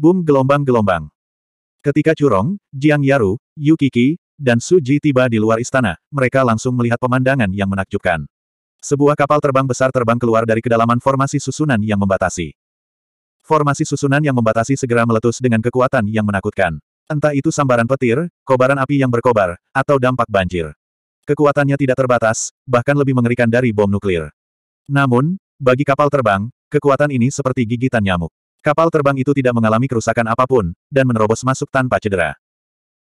Boom gelombang-gelombang. Ketika Curong, Jiang Yaru, Yu Kiki, dan Su Ji tiba di luar istana, mereka langsung melihat pemandangan yang menakjubkan. Sebuah kapal terbang besar terbang keluar dari kedalaman formasi susunan yang membatasi. Formasi susunan yang membatasi segera meletus dengan kekuatan yang menakutkan. Entah itu sambaran petir, kobaran api yang berkobar, atau dampak banjir. Kekuatannya tidak terbatas, bahkan lebih mengerikan dari bom nuklir. Namun, bagi kapal terbang, kekuatan ini seperti gigitan nyamuk. Kapal terbang itu tidak mengalami kerusakan apapun, dan menerobos masuk tanpa cedera.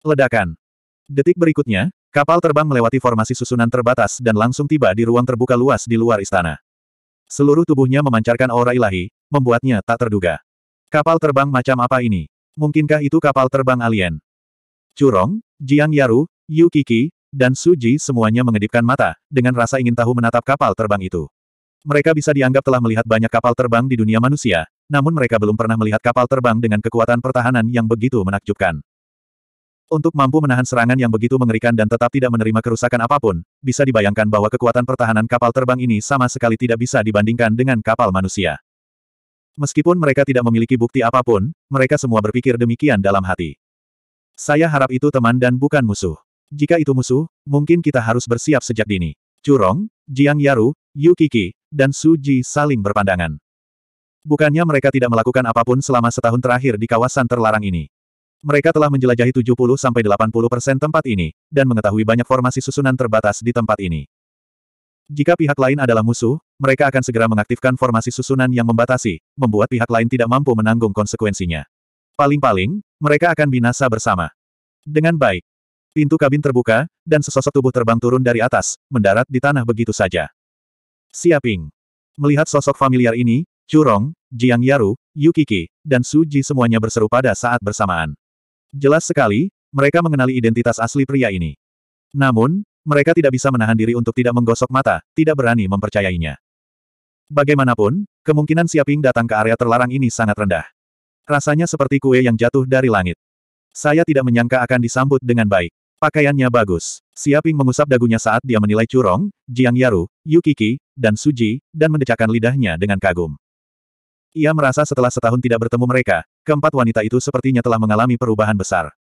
Ledakan. Detik berikutnya, kapal terbang melewati formasi susunan terbatas dan langsung tiba di ruang terbuka luas di luar istana. Seluruh tubuhnya memancarkan aura ilahi, membuatnya tak terduga. Kapal terbang macam apa ini? Mungkinkah itu kapal terbang alien? Curong, Jiang Yaru, Yu Kiki, dan Suji semuanya mengedipkan mata, dengan rasa ingin tahu menatap kapal terbang itu. Mereka bisa dianggap telah melihat banyak kapal terbang di dunia manusia, namun mereka belum pernah melihat kapal terbang dengan kekuatan pertahanan yang begitu menakjubkan. Untuk mampu menahan serangan yang begitu mengerikan dan tetap tidak menerima kerusakan apapun, bisa dibayangkan bahwa kekuatan pertahanan kapal terbang ini sama sekali tidak bisa dibandingkan dengan kapal manusia. Meskipun mereka tidak memiliki bukti apapun, mereka semua berpikir demikian dalam hati. Saya harap itu teman dan bukan musuh. Jika itu musuh, mungkin kita harus bersiap sejak dini. Curong, Jiang Yaru, Yukiki, dan Suji saling berpandangan. Bukannya mereka tidak melakukan apapun selama setahun terakhir di kawasan terlarang ini. Mereka telah menjelajahi 70-80% tempat ini, dan mengetahui banyak formasi susunan terbatas di tempat ini. Jika pihak lain adalah musuh, mereka akan segera mengaktifkan formasi susunan yang membatasi, membuat pihak lain tidak mampu menanggung konsekuensinya. Paling-paling, mereka akan binasa bersama. Dengan baik, pintu kabin terbuka, dan sesosok tubuh terbang turun dari atas, mendarat di tanah begitu saja. Siaping. Melihat sosok familiar ini, Curong, Jiang Yaru, Yukiki, dan Suji semuanya berseru pada saat bersamaan. Jelas sekali, mereka mengenali identitas asli pria ini. Namun, mereka tidak bisa menahan diri untuk tidak menggosok mata, tidak berani mempercayainya. Bagaimanapun, kemungkinan Siaping datang ke area terlarang ini sangat rendah. Rasanya seperti kue yang jatuh dari langit. Saya tidak menyangka akan disambut dengan baik. Pakaiannya bagus. Siaping mengusap dagunya saat dia menilai Curong, Jiang Yaru, Yukiki, dan Suji, dan mendecakkan lidahnya dengan kagum. Ia merasa setelah setahun tidak bertemu mereka, keempat wanita itu sepertinya telah mengalami perubahan besar.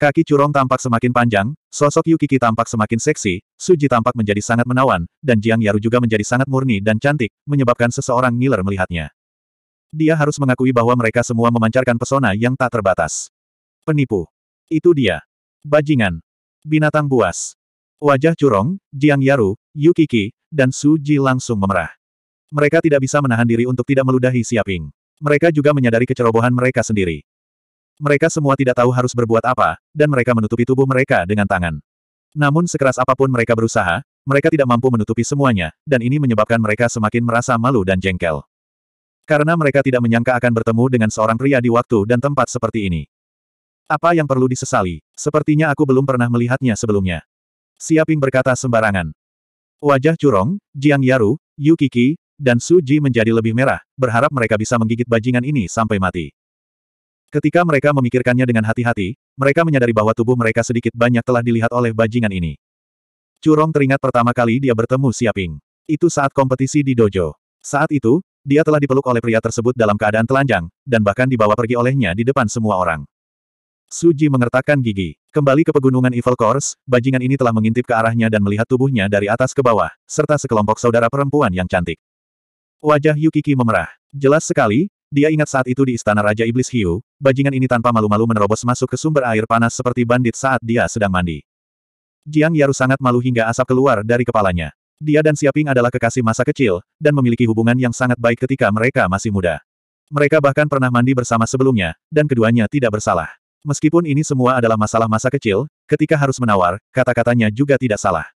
Kaki Curong tampak semakin panjang, sosok Yukiki tampak semakin seksi, Suji tampak menjadi sangat menawan, dan Jiang Yaru juga menjadi sangat murni dan cantik, menyebabkan seseorang ngiler melihatnya. Dia harus mengakui bahwa mereka semua memancarkan pesona yang tak terbatas. Penipu. Itu dia. Bajingan. Binatang buas. Wajah Curong, Jiang Yaru, Yukiki, dan Suji langsung memerah. Mereka tidak bisa menahan diri untuk tidak meludahi Siaping. Mereka juga menyadari kecerobohan mereka sendiri. Mereka semua tidak tahu harus berbuat apa, dan mereka menutupi tubuh mereka dengan tangan. Namun sekeras apapun mereka berusaha, mereka tidak mampu menutupi semuanya, dan ini menyebabkan mereka semakin merasa malu dan jengkel. Karena mereka tidak menyangka akan bertemu dengan seorang pria di waktu dan tempat seperti ini. Apa yang perlu disesali? Sepertinya aku belum pernah melihatnya sebelumnya. Siaping berkata sembarangan. Wajah Curong, Jiang Yaru, Yu Kiki, dan Su Ji menjadi lebih merah, berharap mereka bisa menggigit bajingan ini sampai mati. Ketika mereka memikirkannya dengan hati-hati, mereka menyadari bahwa tubuh mereka sedikit banyak telah dilihat oleh bajingan ini. Curong teringat pertama kali dia bertemu Siaping. Itu saat kompetisi di dojo. Saat itu, dia telah dipeluk oleh pria tersebut dalam keadaan telanjang, dan bahkan dibawa pergi olehnya di depan semua orang. Suji mengertakkan gigi. Kembali ke pegunungan Evil Course, bajingan ini telah mengintip ke arahnya dan melihat tubuhnya dari atas ke bawah, serta sekelompok saudara perempuan yang cantik. Wajah Yukiki memerah. Jelas sekali, dia ingat saat itu di istana Raja Iblis Hiu, bajingan ini tanpa malu-malu menerobos masuk ke sumber air panas seperti bandit saat dia sedang mandi. Jiang Yaru sangat malu hingga asap keluar dari kepalanya. Dia dan Siaping adalah kekasih masa kecil, dan memiliki hubungan yang sangat baik ketika mereka masih muda. Mereka bahkan pernah mandi bersama sebelumnya, dan keduanya tidak bersalah. Meskipun ini semua adalah masalah masa kecil, ketika harus menawar, kata-katanya juga tidak salah.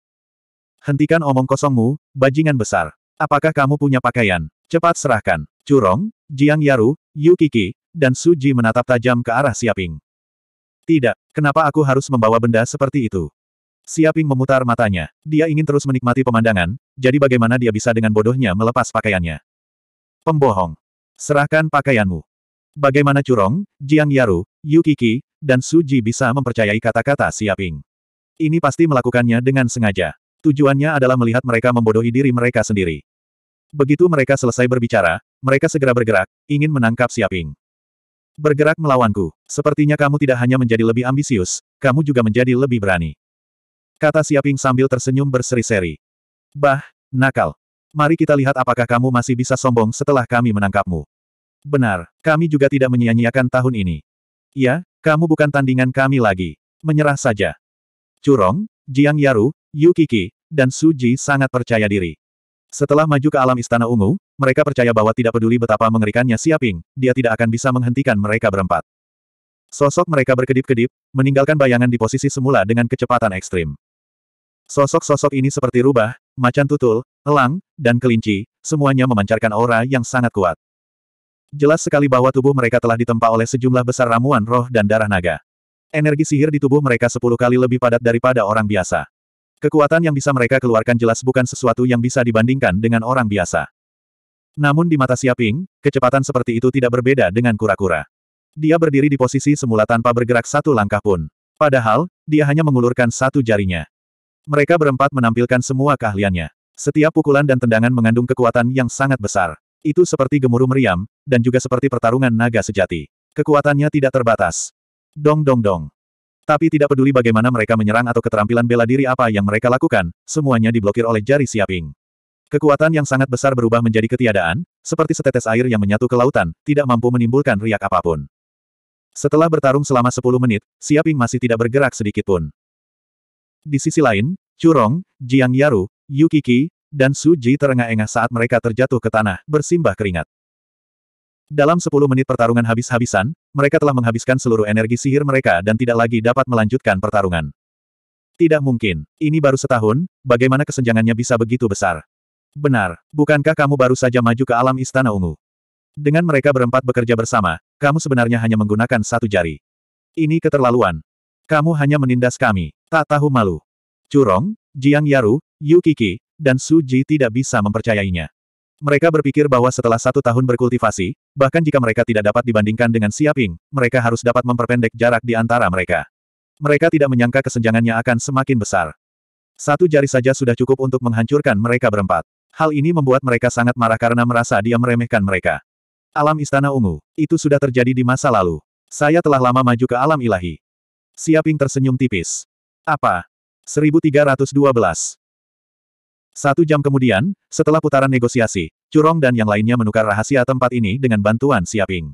Hentikan omong kosongmu, bajingan besar. Apakah kamu punya pakaian? Cepat serahkan. Curong, Jiang Yaru, Yu Kiki, dan Su Ji menatap tajam ke arah Siaping. Tidak, kenapa aku harus membawa benda seperti itu? Siaping memutar matanya. Dia ingin terus menikmati pemandangan, jadi bagaimana dia bisa dengan bodohnya melepas pakaiannya? Pembohong. Serahkan pakaianmu. Bagaimana Curong, Jiang Yaru, Yu Kiki, dan Su Ji bisa mempercayai kata-kata Siaping? Ini pasti melakukannya dengan sengaja. Tujuannya adalah melihat mereka membodohi diri mereka sendiri. Begitu mereka selesai berbicara, mereka segera bergerak, ingin menangkap Siaping. Bergerak melawanku, sepertinya kamu tidak hanya menjadi lebih ambisius, kamu juga menjadi lebih berani. Kata Siaping sambil tersenyum berseri-seri. Bah, nakal. Mari kita lihat apakah kamu masih bisa sombong setelah kami menangkapmu. Benar, kami juga tidak menyia-nyiakan tahun ini. Ya, kamu bukan tandingan kami lagi. Menyerah saja. Curong, Jiang Yaru, Yu Kiki, dan Suji sangat percaya diri. Setelah maju ke alam Istana Ungu, mereka percaya bahwa tidak peduli betapa mengerikannya Siaping, dia tidak akan bisa menghentikan mereka berempat. Sosok mereka berkedip-kedip, meninggalkan bayangan di posisi semula dengan kecepatan ekstrim. Sosok-sosok ini seperti rubah, macan tutul, elang, dan kelinci, semuanya memancarkan aura yang sangat kuat. Jelas sekali bahwa tubuh mereka telah ditempa oleh sejumlah besar ramuan roh dan darah naga. Energi sihir di tubuh mereka sepuluh kali lebih padat daripada orang biasa. Kekuatan yang bisa mereka keluarkan jelas bukan sesuatu yang bisa dibandingkan dengan orang biasa. Namun di mata Siaping, kecepatan seperti itu tidak berbeda dengan kura-kura. Dia berdiri di posisi semula tanpa bergerak satu langkah pun. Padahal, dia hanya mengulurkan satu jarinya. Mereka berempat menampilkan semua keahliannya. Setiap pukulan dan tendangan mengandung kekuatan yang sangat besar. Itu seperti gemuruh meriam, dan juga seperti pertarungan naga sejati. Kekuatannya tidak terbatas. Dong dong dong. Tapi tidak peduli bagaimana mereka menyerang atau keterampilan bela diri apa yang mereka lakukan, semuanya diblokir oleh jari siaping. Kekuatan yang sangat besar berubah menjadi ketiadaan, seperti setetes air yang menyatu ke lautan, tidak mampu menimbulkan riak apapun. Setelah bertarung selama 10 menit, Siaping masih tidak bergerak sedikit pun. Di sisi lain, Curong, Jiang Yaru, Yukiki, dan Suji terengah-engah saat mereka terjatuh ke tanah, bersimbah keringat. Dalam 10 menit pertarungan habis-habisan, mereka telah menghabiskan seluruh energi sihir mereka dan tidak lagi dapat melanjutkan pertarungan. Tidak mungkin. Ini baru setahun, bagaimana kesenjangannya bisa begitu besar? Benar, bukankah kamu baru saja maju ke alam Istana Ungu? Dengan mereka berempat bekerja bersama, kamu sebenarnya hanya menggunakan satu jari. Ini keterlaluan. Kamu hanya menindas kami. Tak tahu malu. Curong, Jiang Yaru, Yu Kiki, dan Su Ji tidak bisa mempercayainya. Mereka berpikir bahwa setelah satu tahun berkultivasi, bahkan jika mereka tidak dapat dibandingkan dengan Siaping, mereka harus dapat memperpendek jarak di antara mereka. Mereka tidak menyangka kesenjangannya akan semakin besar. Satu jari saja sudah cukup untuk menghancurkan mereka berempat. Hal ini membuat mereka sangat marah karena merasa dia meremehkan mereka. Alam Istana Ungu, itu sudah terjadi di masa lalu. Saya telah lama maju ke alam ilahi. Siaping tersenyum tipis. Apa? 1312. Satu jam kemudian, setelah putaran negosiasi, Curong dan yang lainnya menukar rahasia tempat ini dengan bantuan Siaping.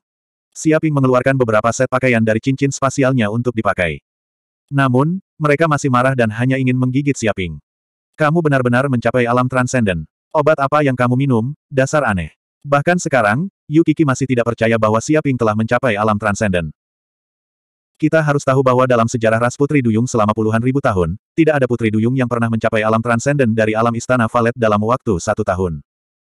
Siaping mengeluarkan beberapa set pakaian dari cincin spasialnya untuk dipakai. Namun, mereka masih marah dan hanya ingin menggigit Siaping. Kamu benar-benar mencapai alam transenden. Obat apa yang kamu minum, dasar aneh. Bahkan sekarang, Yukiki masih tidak percaya bahwa Siaping telah mencapai alam transenden. Kita harus tahu bahwa dalam sejarah ras Putri Duyung selama puluhan ribu tahun, tidak ada Putri Duyung yang pernah mencapai alam transenden dari alam Istana Valet dalam waktu satu tahun.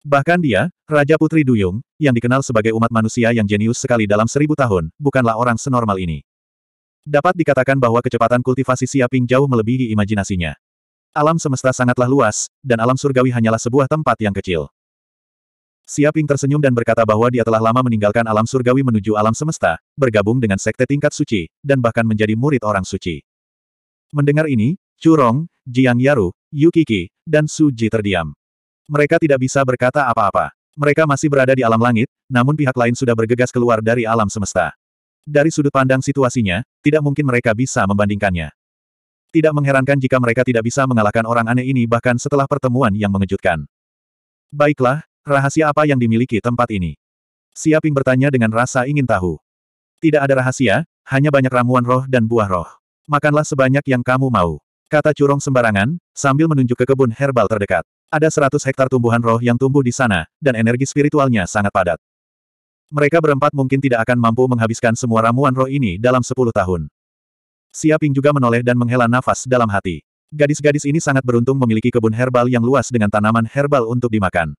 Bahkan dia, Raja Putri Duyung, yang dikenal sebagai umat manusia yang jenius sekali dalam seribu tahun, bukanlah orang senormal ini. Dapat dikatakan bahwa kecepatan kultivasi Siaping jauh melebihi imajinasinya. Alam semesta sangatlah luas, dan alam surgawi hanyalah sebuah tempat yang kecil. Siaping tersenyum dan berkata bahwa dia telah lama meninggalkan alam surgawi menuju alam semesta, bergabung dengan sekte tingkat suci, dan bahkan menjadi murid orang suci. Mendengar ini, Curong, Jiang Yaru, Yukiki, dan Suji terdiam. Mereka tidak bisa berkata apa-apa. Mereka masih berada di alam langit, namun pihak lain sudah bergegas keluar dari alam semesta. Dari sudut pandang situasinya, tidak mungkin mereka bisa membandingkannya. Tidak mengherankan jika mereka tidak bisa mengalahkan orang aneh ini bahkan setelah pertemuan yang mengejutkan. Baiklah, Rahasia apa yang dimiliki tempat ini? Siaping bertanya dengan rasa ingin tahu. Tidak ada rahasia, hanya banyak ramuan roh dan buah roh. Makanlah sebanyak yang kamu mau. Kata curong sembarangan, sambil menunjuk ke kebun herbal terdekat. Ada seratus hektar tumbuhan roh yang tumbuh di sana, dan energi spiritualnya sangat padat. Mereka berempat mungkin tidak akan mampu menghabiskan semua ramuan roh ini dalam sepuluh tahun. Siaping juga menoleh dan menghela nafas dalam hati. Gadis-gadis ini sangat beruntung memiliki kebun herbal yang luas dengan tanaman herbal untuk dimakan.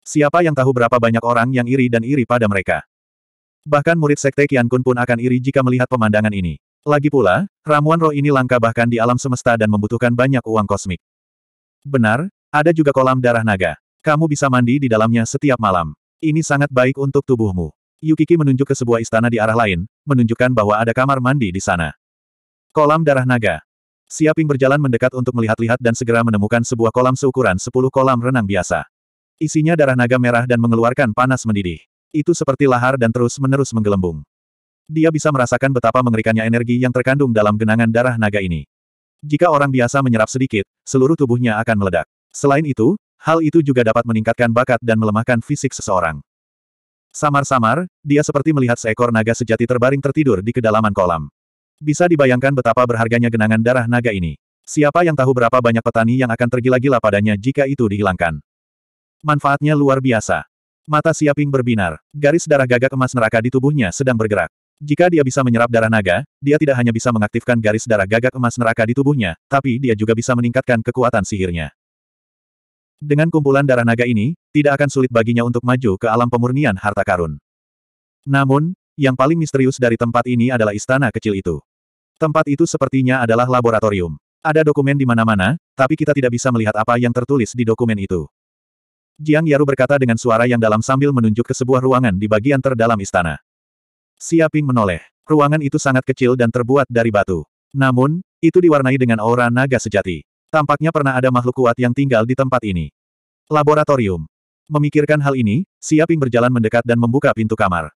Siapa yang tahu berapa banyak orang yang iri dan iri pada mereka. Bahkan murid sekte Kian Kun pun akan iri jika melihat pemandangan ini. Lagi pula, ramuan roh ini langka bahkan di alam semesta dan membutuhkan banyak uang kosmik. Benar, ada juga kolam darah naga. Kamu bisa mandi di dalamnya setiap malam. Ini sangat baik untuk tubuhmu. Yukiki menunjuk ke sebuah istana di arah lain, menunjukkan bahwa ada kamar mandi di sana. Kolam darah naga. Siaping berjalan mendekat untuk melihat-lihat dan segera menemukan sebuah kolam seukuran 10 kolam renang biasa. Isinya darah naga merah dan mengeluarkan panas mendidih. Itu seperti lahar dan terus-menerus menggelembung. Dia bisa merasakan betapa mengerikannya energi yang terkandung dalam genangan darah naga ini. Jika orang biasa menyerap sedikit, seluruh tubuhnya akan meledak. Selain itu, hal itu juga dapat meningkatkan bakat dan melemahkan fisik seseorang. Samar-samar, dia seperti melihat seekor naga sejati terbaring tertidur di kedalaman kolam. Bisa dibayangkan betapa berharganya genangan darah naga ini. Siapa yang tahu berapa banyak petani yang akan tergila-gila padanya jika itu dihilangkan. Manfaatnya luar biasa. Mata Siaping berbinar. Garis darah gagak emas neraka di tubuhnya sedang bergerak. Jika dia bisa menyerap darah naga, dia tidak hanya bisa mengaktifkan garis darah gagak emas neraka di tubuhnya, tapi dia juga bisa meningkatkan kekuatan sihirnya. Dengan kumpulan darah naga ini, tidak akan sulit baginya untuk maju ke alam pemurnian harta karun. Namun, yang paling misterius dari tempat ini adalah istana kecil itu. Tempat itu sepertinya adalah laboratorium. Ada dokumen di mana-mana, tapi kita tidak bisa melihat apa yang tertulis di dokumen itu. Jiang Yaru berkata dengan suara yang dalam sambil menunjuk ke sebuah ruangan di bagian terdalam istana. Siaping menoleh. Ruangan itu sangat kecil dan terbuat dari batu. Namun, itu diwarnai dengan aura naga sejati. Tampaknya pernah ada makhluk kuat yang tinggal di tempat ini. Laboratorium. Memikirkan hal ini, Siaping berjalan mendekat dan membuka pintu kamar.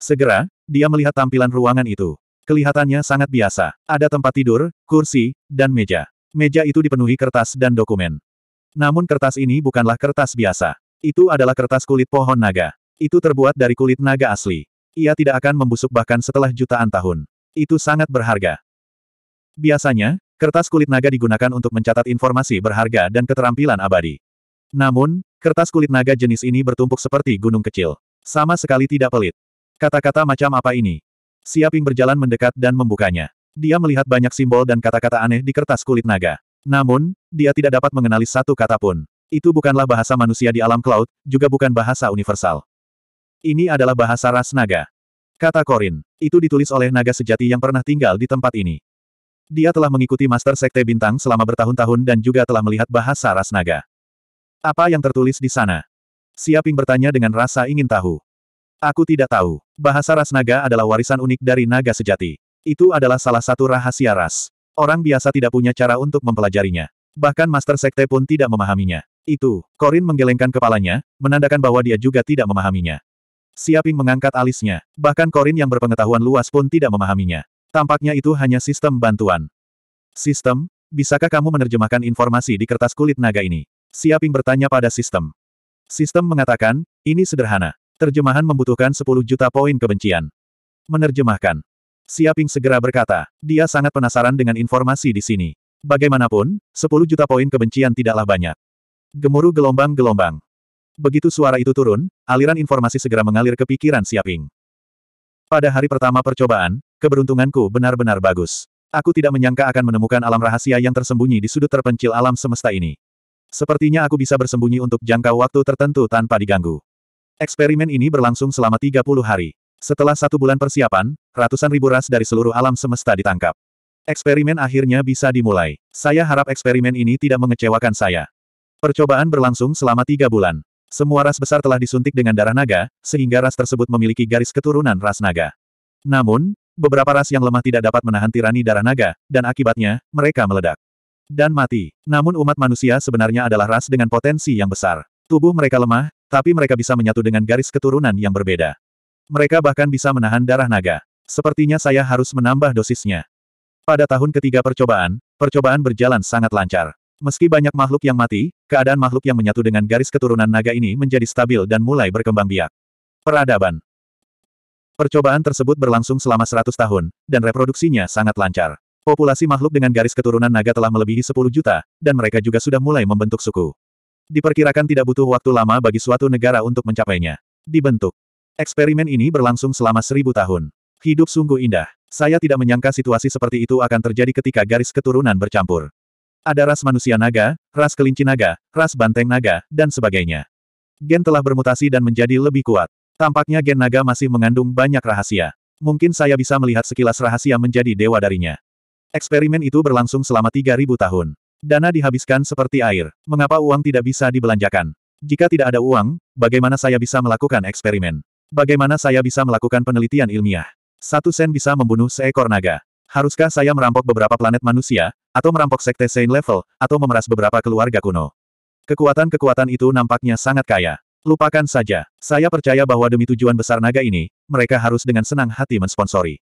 Segera, dia melihat tampilan ruangan itu. Kelihatannya sangat biasa. Ada tempat tidur, kursi, dan meja. Meja itu dipenuhi kertas dan dokumen. Namun kertas ini bukanlah kertas biasa. Itu adalah kertas kulit pohon naga. Itu terbuat dari kulit naga asli. Ia tidak akan membusuk bahkan setelah jutaan tahun. Itu sangat berharga. Biasanya, kertas kulit naga digunakan untuk mencatat informasi berharga dan keterampilan abadi. Namun, kertas kulit naga jenis ini bertumpuk seperti gunung kecil. Sama sekali tidak pelit. Kata-kata macam apa ini? Siaping berjalan mendekat dan membukanya. Dia melihat banyak simbol dan kata-kata aneh di kertas kulit naga. Namun, dia tidak dapat mengenali satu kata pun. Itu bukanlah bahasa manusia di alam cloud, juga bukan bahasa universal. Ini adalah bahasa ras naga. Kata Korin, itu ditulis oleh naga sejati yang pernah tinggal di tempat ini. Dia telah mengikuti Master Sekte Bintang selama bertahun-tahun dan juga telah melihat bahasa ras naga. Apa yang tertulis di sana? Siaping bertanya dengan rasa ingin tahu. Aku tidak tahu. Bahasa ras naga adalah warisan unik dari naga sejati. Itu adalah salah satu rahasia ras. Orang biasa tidak punya cara untuk mempelajarinya. Bahkan Master Sekte pun tidak memahaminya. Itu, Korin menggelengkan kepalanya, menandakan bahwa dia juga tidak memahaminya. Siaping mengangkat alisnya. Bahkan Korin yang berpengetahuan luas pun tidak memahaminya. Tampaknya itu hanya sistem bantuan. Sistem, bisakah kamu menerjemahkan informasi di kertas kulit naga ini? Siaping bertanya pada sistem. Sistem mengatakan, ini sederhana. Terjemahan membutuhkan 10 juta poin kebencian. Menerjemahkan. Siaping segera berkata, dia sangat penasaran dengan informasi di sini. Bagaimanapun, 10 juta poin kebencian tidaklah banyak. Gemuruh gelombang-gelombang. Begitu suara itu turun, aliran informasi segera mengalir ke pikiran Siaping. Pada hari pertama percobaan, keberuntunganku benar-benar bagus. Aku tidak menyangka akan menemukan alam rahasia yang tersembunyi di sudut terpencil alam semesta ini. Sepertinya aku bisa bersembunyi untuk jangka waktu tertentu tanpa diganggu. Eksperimen ini berlangsung selama 30 hari. Setelah satu bulan persiapan, ratusan ribu ras dari seluruh alam semesta ditangkap. Eksperimen akhirnya bisa dimulai. Saya harap eksperimen ini tidak mengecewakan saya. Percobaan berlangsung selama tiga bulan. Semua ras besar telah disuntik dengan darah naga, sehingga ras tersebut memiliki garis keturunan ras naga. Namun, beberapa ras yang lemah tidak dapat menahan tirani darah naga, dan akibatnya, mereka meledak. Dan mati. Namun umat manusia sebenarnya adalah ras dengan potensi yang besar. Tubuh mereka lemah, tapi mereka bisa menyatu dengan garis keturunan yang berbeda. Mereka bahkan bisa menahan darah naga. Sepertinya saya harus menambah dosisnya. Pada tahun ketiga percobaan, percobaan berjalan sangat lancar. Meski banyak makhluk yang mati, keadaan makhluk yang menyatu dengan garis keturunan naga ini menjadi stabil dan mulai berkembang biak. Peradaban Percobaan tersebut berlangsung selama 100 tahun, dan reproduksinya sangat lancar. Populasi makhluk dengan garis keturunan naga telah melebihi 10 juta, dan mereka juga sudah mulai membentuk suku. Diperkirakan tidak butuh waktu lama bagi suatu negara untuk mencapainya. Dibentuk. Eksperimen ini berlangsung selama seribu tahun. Hidup sungguh indah. Saya tidak menyangka situasi seperti itu akan terjadi ketika garis keturunan bercampur. Ada ras manusia naga, ras kelinci naga, ras banteng naga, dan sebagainya. Gen telah bermutasi dan menjadi lebih kuat. Tampaknya gen naga masih mengandung banyak rahasia. Mungkin saya bisa melihat sekilas rahasia menjadi dewa darinya. Eksperimen itu berlangsung selama 3000 tahun. Dana dihabiskan seperti air. Mengapa uang tidak bisa dibelanjakan? Jika tidak ada uang, bagaimana saya bisa melakukan eksperimen? Bagaimana saya bisa melakukan penelitian ilmiah? Satu sen bisa membunuh seekor naga. Haruskah saya merampok beberapa planet manusia, atau merampok sekte Saint Level, atau memeras beberapa keluarga kuno? Kekuatan-kekuatan itu nampaknya sangat kaya. Lupakan saja. Saya percaya bahwa demi tujuan besar naga ini, mereka harus dengan senang hati mensponsori.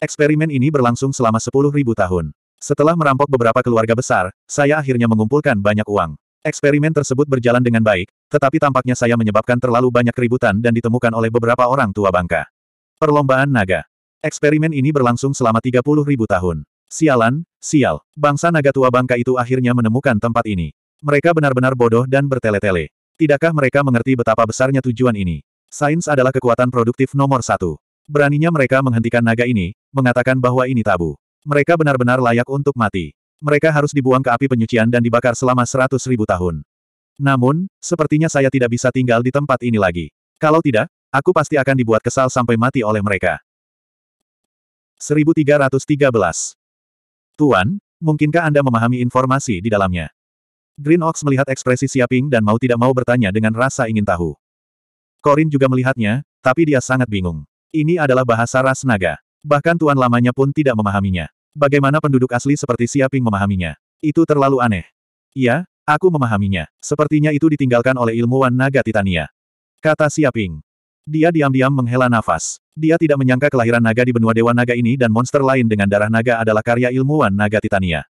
Eksperimen ini berlangsung selama 10.000 tahun. Setelah merampok beberapa keluarga besar, saya akhirnya mengumpulkan banyak uang. Eksperimen tersebut berjalan dengan baik, tetapi tampaknya saya menyebabkan terlalu banyak keributan dan ditemukan oleh beberapa orang tua bangka. Perlombaan naga. Eksperimen ini berlangsung selama 30 ribu tahun. Sialan, sial, bangsa naga tua bangka itu akhirnya menemukan tempat ini. Mereka benar-benar bodoh dan bertele-tele. Tidakkah mereka mengerti betapa besarnya tujuan ini? Sains adalah kekuatan produktif nomor satu. Beraninya mereka menghentikan naga ini, mengatakan bahwa ini tabu. Mereka benar-benar layak untuk mati. Mereka harus dibuang ke api penyucian dan dibakar selama seratus ribu tahun. Namun, sepertinya saya tidak bisa tinggal di tempat ini lagi. Kalau tidak, Aku pasti akan dibuat kesal sampai mati oleh mereka. 1313. Tuan, mungkinkah Anda memahami informasi di dalamnya? Green Ox melihat ekspresi Siaping dan mau tidak mau bertanya dengan rasa ingin tahu. Corin juga melihatnya, tapi dia sangat bingung. Ini adalah bahasa ras naga. Bahkan tuan lamanya pun tidak memahaminya. Bagaimana penduduk asli seperti Siaping memahaminya? Itu terlalu aneh. Iya, aku memahaminya. Sepertinya itu ditinggalkan oleh ilmuwan naga Titania. Kata Siaping. Dia diam-diam menghela nafas. Dia tidak menyangka kelahiran naga di benua Dewa Naga ini dan monster lain dengan darah naga adalah karya ilmuwan naga Titania.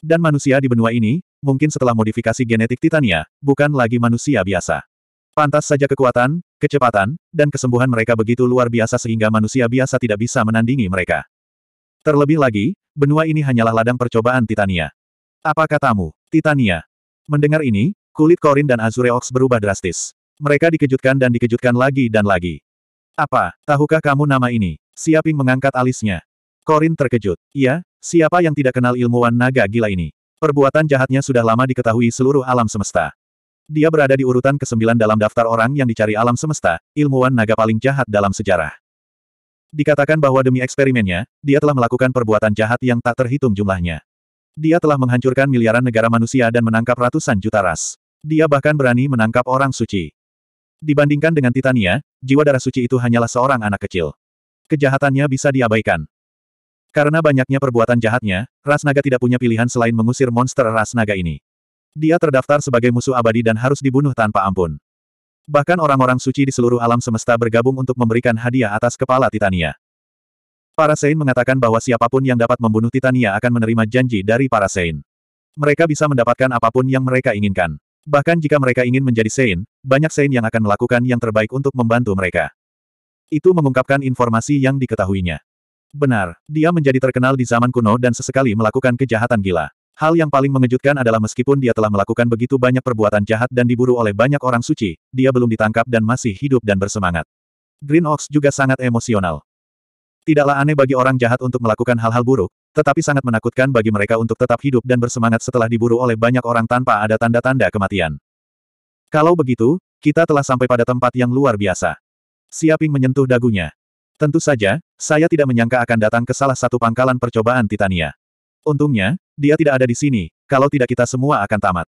Dan manusia di benua ini, mungkin setelah modifikasi genetik Titania, bukan lagi manusia biasa. Pantas saja kekuatan, kecepatan, dan kesembuhan mereka begitu luar biasa sehingga manusia biasa tidak bisa menandingi mereka. Terlebih lagi, benua ini hanyalah ladang percobaan Titania. Apa katamu, Titania? Mendengar ini, kulit Korin dan Azureox berubah drastis. Mereka dikejutkan dan dikejutkan lagi dan lagi. Apa, tahukah kamu nama ini? Siaping mengangkat alisnya. Korin terkejut. Iya, siapa yang tidak kenal ilmuwan naga gila ini? Perbuatan jahatnya sudah lama diketahui seluruh alam semesta. Dia berada di urutan ke-9 dalam daftar orang yang dicari alam semesta, ilmuwan naga paling jahat dalam sejarah. Dikatakan bahwa demi eksperimennya, dia telah melakukan perbuatan jahat yang tak terhitung jumlahnya. Dia telah menghancurkan miliaran negara manusia dan menangkap ratusan juta ras. Dia bahkan berani menangkap orang suci. Dibandingkan dengan Titania, jiwa darah suci itu hanyalah seorang anak kecil. Kejahatannya bisa diabaikan. Karena banyaknya perbuatan jahatnya, ras naga tidak punya pilihan selain mengusir monster ras naga ini. Dia terdaftar sebagai musuh abadi dan harus dibunuh tanpa ampun. Bahkan orang-orang suci di seluruh alam semesta bergabung untuk memberikan hadiah atas kepala Titania. Para Sein mengatakan bahwa siapapun yang dapat membunuh Titania akan menerima janji dari para Sein. Mereka bisa mendapatkan apapun yang mereka inginkan. Bahkan jika mereka ingin menjadi Sein, banyak Sein yang akan melakukan yang terbaik untuk membantu mereka. Itu mengungkapkan informasi yang diketahuinya. Benar, dia menjadi terkenal di zaman kuno dan sesekali melakukan kejahatan gila. Hal yang paling mengejutkan adalah meskipun dia telah melakukan begitu banyak perbuatan jahat dan diburu oleh banyak orang suci, dia belum ditangkap dan masih hidup dan bersemangat. Green Ox juga sangat emosional. Tidaklah aneh bagi orang jahat untuk melakukan hal-hal buruk, tetapi sangat menakutkan bagi mereka untuk tetap hidup dan bersemangat setelah diburu oleh banyak orang tanpa ada tanda-tanda kematian. Kalau begitu, kita telah sampai pada tempat yang luar biasa. Siaping menyentuh dagunya. Tentu saja, saya tidak menyangka akan datang ke salah satu pangkalan percobaan Titania. Untungnya, dia tidak ada di sini, kalau tidak kita semua akan tamat.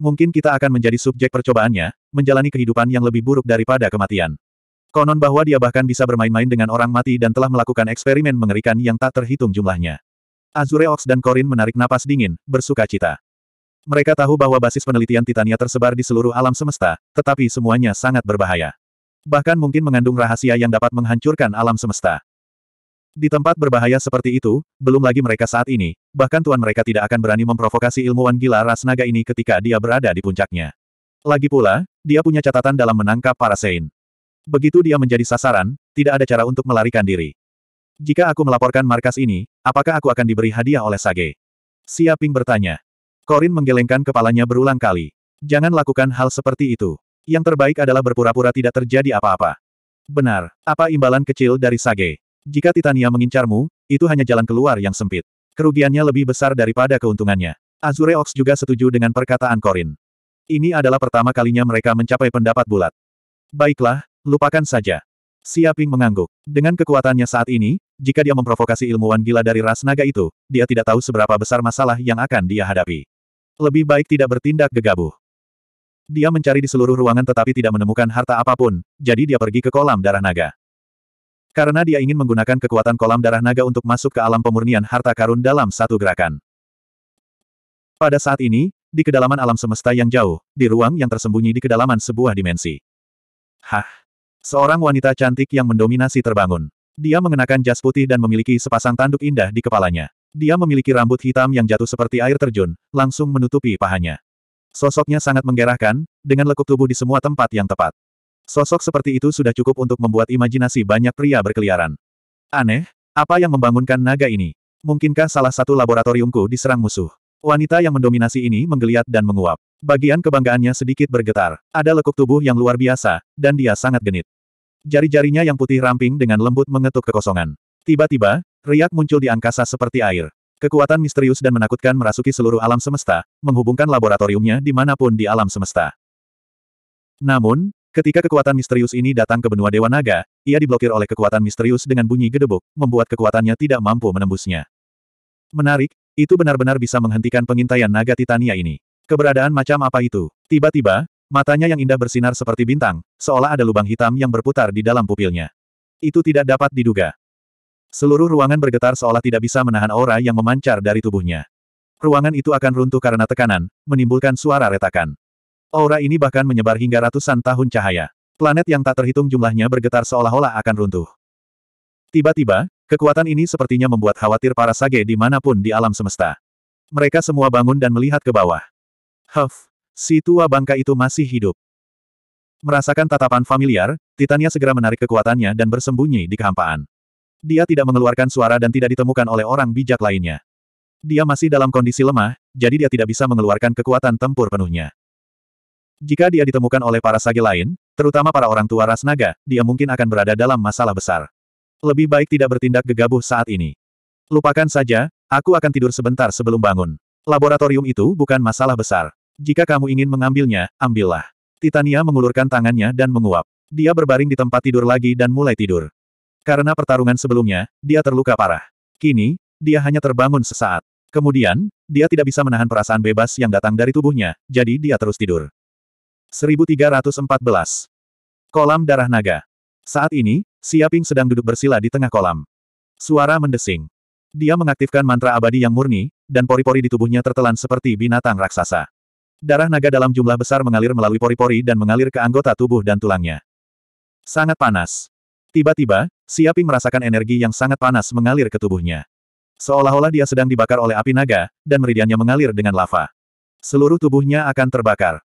Mungkin kita akan menjadi subjek percobaannya, menjalani kehidupan yang lebih buruk daripada kematian. Konon bahwa dia bahkan bisa bermain-main dengan orang mati dan telah melakukan eksperimen mengerikan yang tak terhitung jumlahnya. Azureox dan Corin menarik napas dingin, bersuka cita. Mereka tahu bahwa basis penelitian Titania tersebar di seluruh alam semesta, tetapi semuanya sangat berbahaya. Bahkan mungkin mengandung rahasia yang dapat menghancurkan alam semesta. Di tempat berbahaya seperti itu, belum lagi mereka saat ini, bahkan tuan mereka tidak akan berani memprovokasi ilmuwan gila ras naga ini ketika dia berada di puncaknya. Lagi pula, dia punya catatan dalam menangkap para Sein. Begitu dia menjadi sasaran, tidak ada cara untuk melarikan diri. Jika aku melaporkan markas ini, apakah aku akan diberi hadiah oleh Sage? Siaping bertanya. Korin menggelengkan kepalanya berulang kali. Jangan lakukan hal seperti itu. Yang terbaik adalah berpura-pura tidak terjadi apa-apa. Benar, apa imbalan kecil dari Sage? Jika Titania mengincarmu, itu hanya jalan keluar yang sempit. Kerugiannya lebih besar daripada keuntungannya. Azure Ox juga setuju dengan perkataan Korin. Ini adalah pertama kalinya mereka mencapai pendapat bulat. Baiklah, lupakan saja. Siaping mengangguk. Dengan kekuatannya saat ini, jika dia memprovokasi ilmuwan gila dari ras naga itu, dia tidak tahu seberapa besar masalah yang akan dia hadapi. Lebih baik tidak bertindak gegabah. Dia mencari di seluruh ruangan tetapi tidak menemukan harta apapun, jadi dia pergi ke kolam darah naga. Karena dia ingin menggunakan kekuatan kolam darah naga untuk masuk ke alam pemurnian harta karun dalam satu gerakan. Pada saat ini, di kedalaman alam semesta yang jauh, di ruang yang tersembunyi di kedalaman sebuah dimensi. Hah! Seorang wanita cantik yang mendominasi terbangun. Dia mengenakan jas putih dan memiliki sepasang tanduk indah di kepalanya. Dia memiliki rambut hitam yang jatuh seperti air terjun, langsung menutupi pahanya. Sosoknya sangat menggerahkan, dengan lekuk tubuh di semua tempat yang tepat. Sosok seperti itu sudah cukup untuk membuat imajinasi banyak pria berkeliaran. Aneh, apa yang membangunkan naga ini? Mungkinkah salah satu laboratoriumku diserang musuh? Wanita yang mendominasi ini menggeliat dan menguap. Bagian kebanggaannya sedikit bergetar. Ada lekuk tubuh yang luar biasa, dan dia sangat genit. Jari-jarinya yang putih ramping dengan lembut mengetuk kekosongan. Tiba-tiba, riak muncul di angkasa seperti air. Kekuatan misterius dan menakutkan merasuki seluruh alam semesta, menghubungkan laboratoriumnya dimanapun di alam semesta. Namun, ketika kekuatan misterius ini datang ke benua Dewa Naga, ia diblokir oleh kekuatan misterius dengan bunyi gedebuk, membuat kekuatannya tidak mampu menembusnya. Menarik, itu benar-benar bisa menghentikan pengintaian naga Titania ini. Keberadaan macam apa itu? Tiba-tiba, Matanya yang indah bersinar seperti bintang, seolah ada lubang hitam yang berputar di dalam pupilnya. Itu tidak dapat diduga. Seluruh ruangan bergetar seolah tidak bisa menahan aura yang memancar dari tubuhnya. Ruangan itu akan runtuh karena tekanan, menimbulkan suara retakan. Aura ini bahkan menyebar hingga ratusan tahun cahaya. Planet yang tak terhitung jumlahnya bergetar seolah-olah akan runtuh. Tiba-tiba, kekuatan ini sepertinya membuat khawatir para sage dimanapun di alam semesta. Mereka semua bangun dan melihat ke bawah. Huff, Si tua bangka itu masih hidup. Merasakan tatapan familiar, Titania segera menarik kekuatannya dan bersembunyi di kehampaan. Dia tidak mengeluarkan suara dan tidak ditemukan oleh orang bijak lainnya. Dia masih dalam kondisi lemah, jadi dia tidak bisa mengeluarkan kekuatan tempur penuhnya. Jika dia ditemukan oleh para sage lain, terutama para orang tua ras naga, dia mungkin akan berada dalam masalah besar. Lebih baik tidak bertindak gegabah saat ini. Lupakan saja, aku akan tidur sebentar sebelum bangun. Laboratorium itu bukan masalah besar. Jika kamu ingin mengambilnya, ambillah. Titania mengulurkan tangannya dan menguap. Dia berbaring di tempat tidur lagi dan mulai tidur. Karena pertarungan sebelumnya, dia terluka parah. Kini, dia hanya terbangun sesaat. Kemudian, dia tidak bisa menahan perasaan bebas yang datang dari tubuhnya, jadi dia terus tidur. 1314. Kolam Darah Naga. Saat ini, Siaping sedang duduk bersila di tengah kolam. Suara mendesing. Dia mengaktifkan mantra abadi yang murni, dan pori-pori di tubuhnya tertelan seperti binatang raksasa. Darah naga dalam jumlah besar mengalir melalui pori-pori dan mengalir ke anggota tubuh dan tulangnya. Sangat panas. Tiba-tiba, Siaping merasakan energi yang sangat panas mengalir ke tubuhnya. Seolah-olah dia sedang dibakar oleh api naga, dan meridiannya mengalir dengan lava. Seluruh tubuhnya akan terbakar.